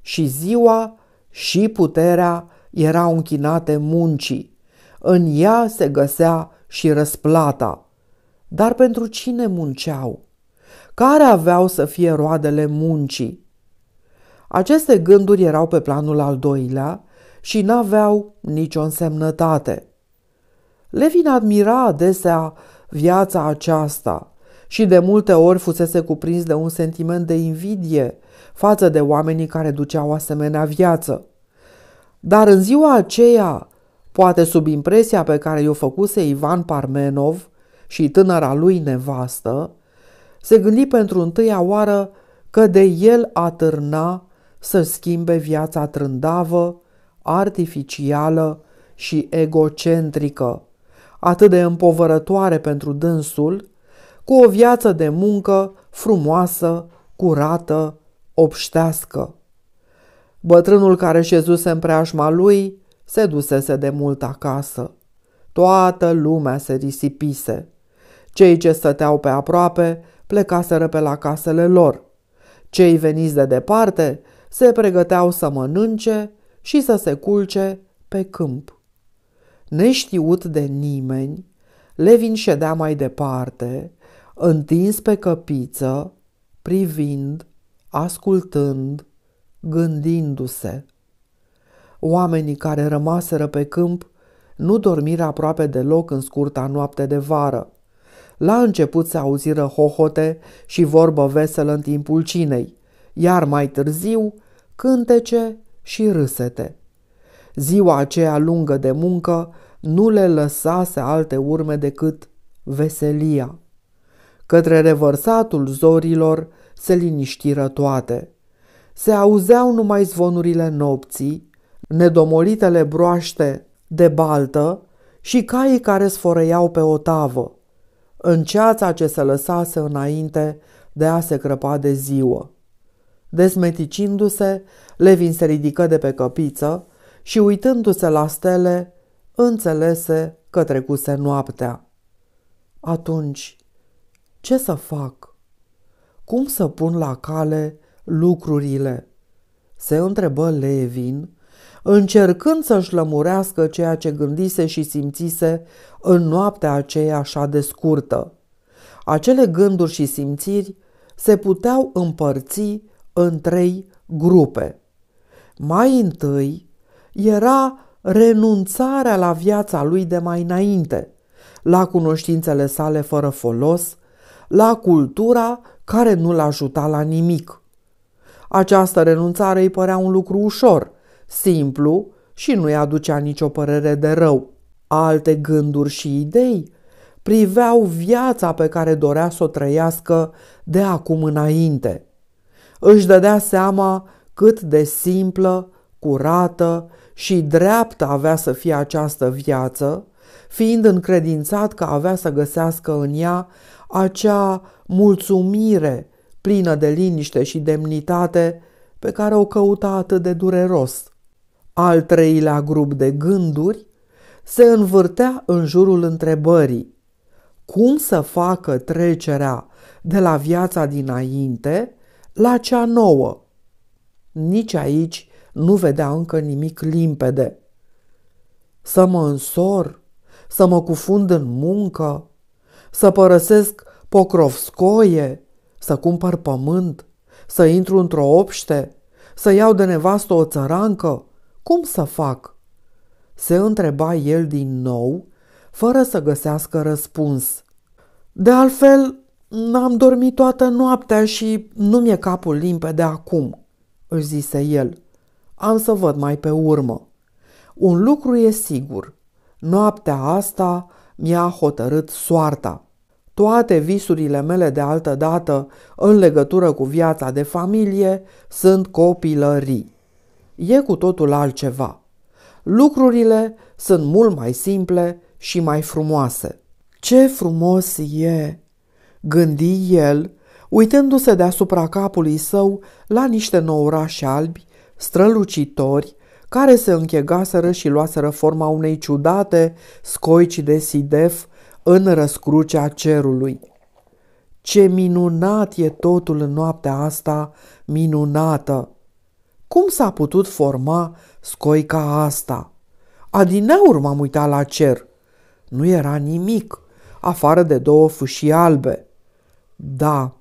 [SPEAKER 1] Și ziua și puterea erau închinate muncii. În ea se găsea și răsplata. Dar pentru cine munceau? Care aveau să fie roadele muncii? Aceste gânduri erau pe planul al doilea și n-aveau nicio însemnătate. Levin admira adesea viața aceasta și de multe ori fusese cuprins de un sentiment de invidie față de oamenii care duceau asemenea viață. Dar în ziua aceea, poate sub impresia pe care i-o făcuse Ivan Parmenov și tânăra lui nevastă, se gândi pentru întâia oară că de el atârna să schimbe viața trândavă, artificială și egocentrică atât de împovărătoare pentru dânsul, cu o viață de muncă frumoasă, curată, obștească. Bătrânul care șezuse în preajma lui se dusese de mult acasă. Toată lumea se risipise. Cei ce stăteau pe aproape plecaseră pe la casele lor. Cei veniți de departe se pregăteau să mănânce și să se culce pe câmp. Neștiut de nimeni, Levin ședea mai departe, întins pe căpiță, privind, ascultând, gândindu-se. Oamenii care rămaseră pe câmp nu dormiră aproape deloc în scurta noapte de vară. La început se auziră hohote și vorbă veselă în timpul cinei, iar mai târziu cântece și râsete. Ziua aceea lungă de muncă nu le lăsase alte urme decât veselia. Către revărsatul zorilor se liniștiră toate. Se auzeau numai zvonurile nopții, nedomolitele broaște de baltă și caii care sfărăiau pe o tavă, în ceața ce se lăsase înainte de a se crăpa de ziua. Desmeticindu-se, Levin se ridică de pe căpiță și uitându-se la stele, înțelese că trecuse noaptea. Atunci, ce să fac? Cum să pun la cale lucrurile? Se întrebă Levin, încercând să-și lămurească ceea ce gândise și simțise în noaptea aceea așa de scurtă. Acele gânduri și simțiri se puteau împărți în trei grupe. Mai întâi era renunțarea la viața lui de mai înainte, la cunoștințele sale fără folos, la cultura care nu-l ajuta la nimic. Această renunțare îi părea un lucru ușor, simplu și nu-i aducea nicio părere de rău. Alte gânduri și idei priveau viața pe care dorea să o trăiască de acum înainte. Își dădea seama cât de simplă, curată și dreaptă avea să fie această viață, fiind încredințat că avea să găsească în ea acea mulțumire plină de liniște și demnitate pe care o căuta atât de dureros. Al treilea grup de gânduri se învârtea în jurul întrebării cum să facă trecerea de la viața dinainte la cea nouă. Nici aici nu vedea încă nimic limpede. Să mă însor, să mă cufund în muncă, să părăsesc pocrovscoie, să cumpăr pământ, să intru într-o opște, să iau de nevastă o țărancă, cum să fac? Se întreba el din nou, fără să găsească răspuns. De altfel, n-am dormit toată noaptea și nu mi-e capul limpede acum, își zise el. Am să văd mai pe urmă. Un lucru e sigur. Noaptea asta mi-a hotărât soarta. Toate visurile mele de altă dată în legătură cu viața de familie sunt copilării. E cu totul altceva. Lucrurile sunt mult mai simple și mai frumoase. Ce frumos e! gândi el, uitându-se deasupra capului său la niște nourași albi strălucitori, care se închegaseră și luaseră forma unei ciudate scoici de sidef în răscrucea cerului. Ce minunat e totul în noaptea asta minunată! Cum s-a putut forma scoica asta? Adineaur m-am uitat la cer. Nu era nimic, afară de două fâșii albe. Da,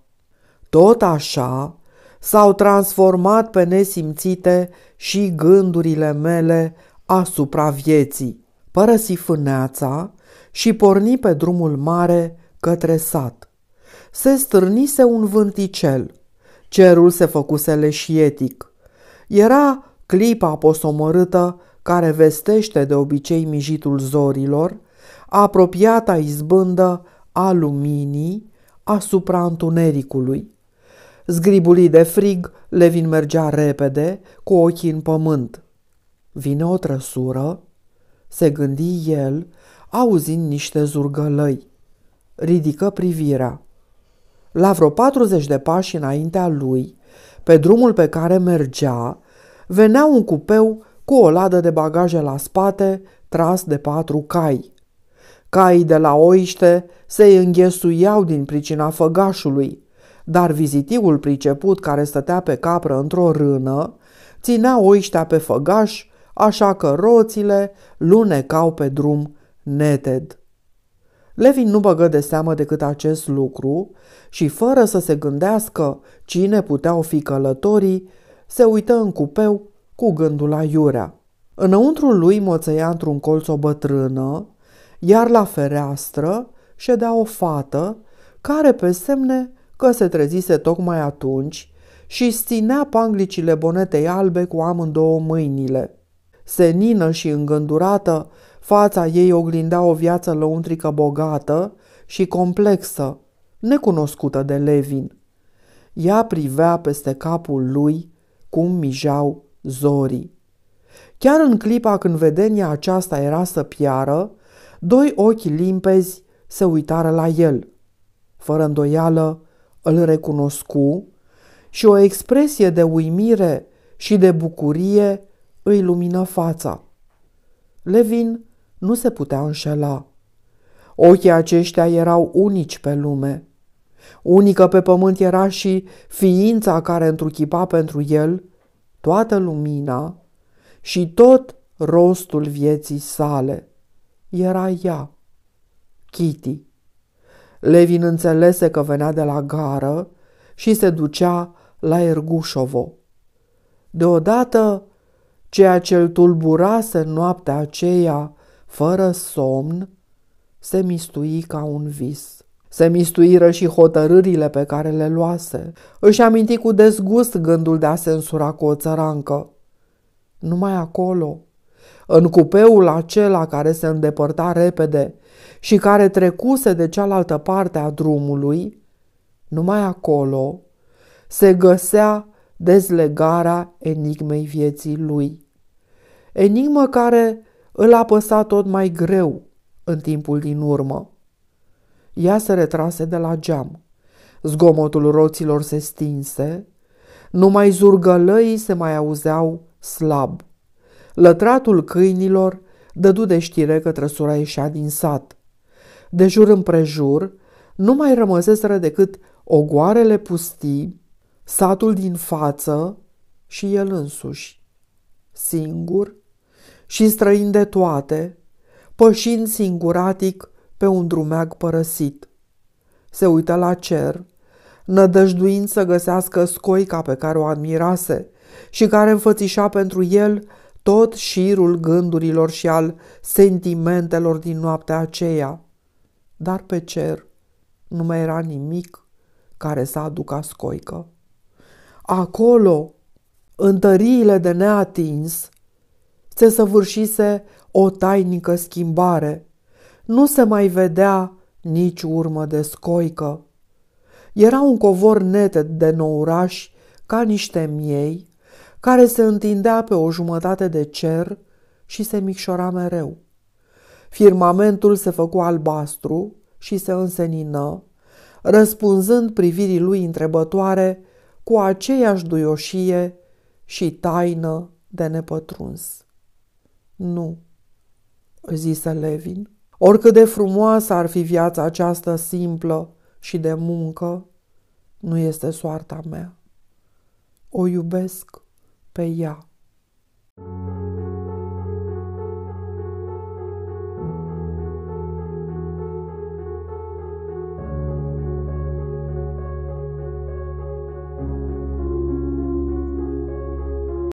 [SPEAKER 1] tot așa, s-au transformat pe nesimțite și gândurile mele asupra vieții. Părăsi fâneața și porni pe drumul mare către sat. Se stârnise un vânticel. Cerul se făcuse leșietic. Era clipa posomorâtă care vestește de obicei mijitul zorilor, apropiata izbândă a luminii asupra întunericului. Zgribulii de frig, Levin mergea repede, cu ochii în pământ. Vine o trăsură? Se gândi el, auzind niște zurgălăi. Ridică privirea. La vreo 40 de pași înaintea lui, pe drumul pe care mergea, venea un cupeu cu o ladă de bagaje la spate, tras de patru cai. Caii de la oiște se înghesuiau din pricina făgașului, dar vizitiul priceput care stătea pe capră într-o rână ținea oiștea pe făgaș, așa că roțile lunecau pe drum neted. Levin nu băgă de seamă decât acest lucru și, fără să se gândească cine puteau fi călătorii, se uită în cupeu cu gândul la iurea. Înăuntru lui moțăia într-un colț o bătrână, iar la fereastră ședea o fată care pe semne că se trezise tocmai atunci și stinea panglicile bonetei albe cu amândouă mâinile. Senină și îngândurată, fața ei oglindea o viață lăuntrică bogată și complexă, necunoscută de Levin. Ea privea peste capul lui cum mijau zorii. Chiar în clipa când vedenia aceasta era să piară, doi ochi limpezi se uitară la el. Fără îndoială, îl recunoscu și o expresie de uimire și de bucurie îi lumină fața. Levin nu se putea înșela. Ochii aceștia erau unici pe lume. Unică pe pământ era și ființa care întruchipa pentru el toată lumina și tot rostul vieții sale. Era ea, Kitty. Levin înțelese că venea de la gară și se ducea la Ergușovo. Deodată, ceea ce îl tulburase în noaptea aceea, fără somn, se mistui ca un vis. Se mistuiră și hotărârile pe care le luase. Își aminti cu dezgust gândul de a se însura cu o țărancă. Numai acolo, în cupeul acela care se îndepărta repede și care trecuse de cealaltă parte a drumului, numai acolo se găsea dezlegarea enigmei vieții lui. Enigmă care îl apăsa tot mai greu în timpul din urmă. Ea se retrase de la geam. Zgomotul roților se stinse, numai zurgălăii se mai auzeau slab. Lătratul câinilor dădu de știre că trăsura ieșea din sat. De jur împrejur, nu mai rămăseseră decât ogoarele pustii, satul din față și el însuși. Singur și străin de toate, pășind singuratic pe un drumeag părăsit. Se uită la cer, nădăjduind să găsească scoica pe care o admirase și care înfățișa pentru el tot șirul gândurilor și al sentimentelor din noaptea aceea, dar pe cer nu mai era nimic care să aducă scoică. Acolo, în tăriile de neatins, se săvârșise o tainică schimbare. Nu se mai vedea nici urmă de scoică. Era un covor neted de nourași ca niște miei care se întindea pe o jumătate de cer și se micșora mereu. Firmamentul se făcu albastru și se însenină, răspunzând privirii lui întrebătoare cu aceeași duioșie și taină de nepătruns. Nu, zise Levin, oricât de frumoasă ar fi viața aceasta simplă și de muncă, nu este soarta mea. O iubesc 被咬。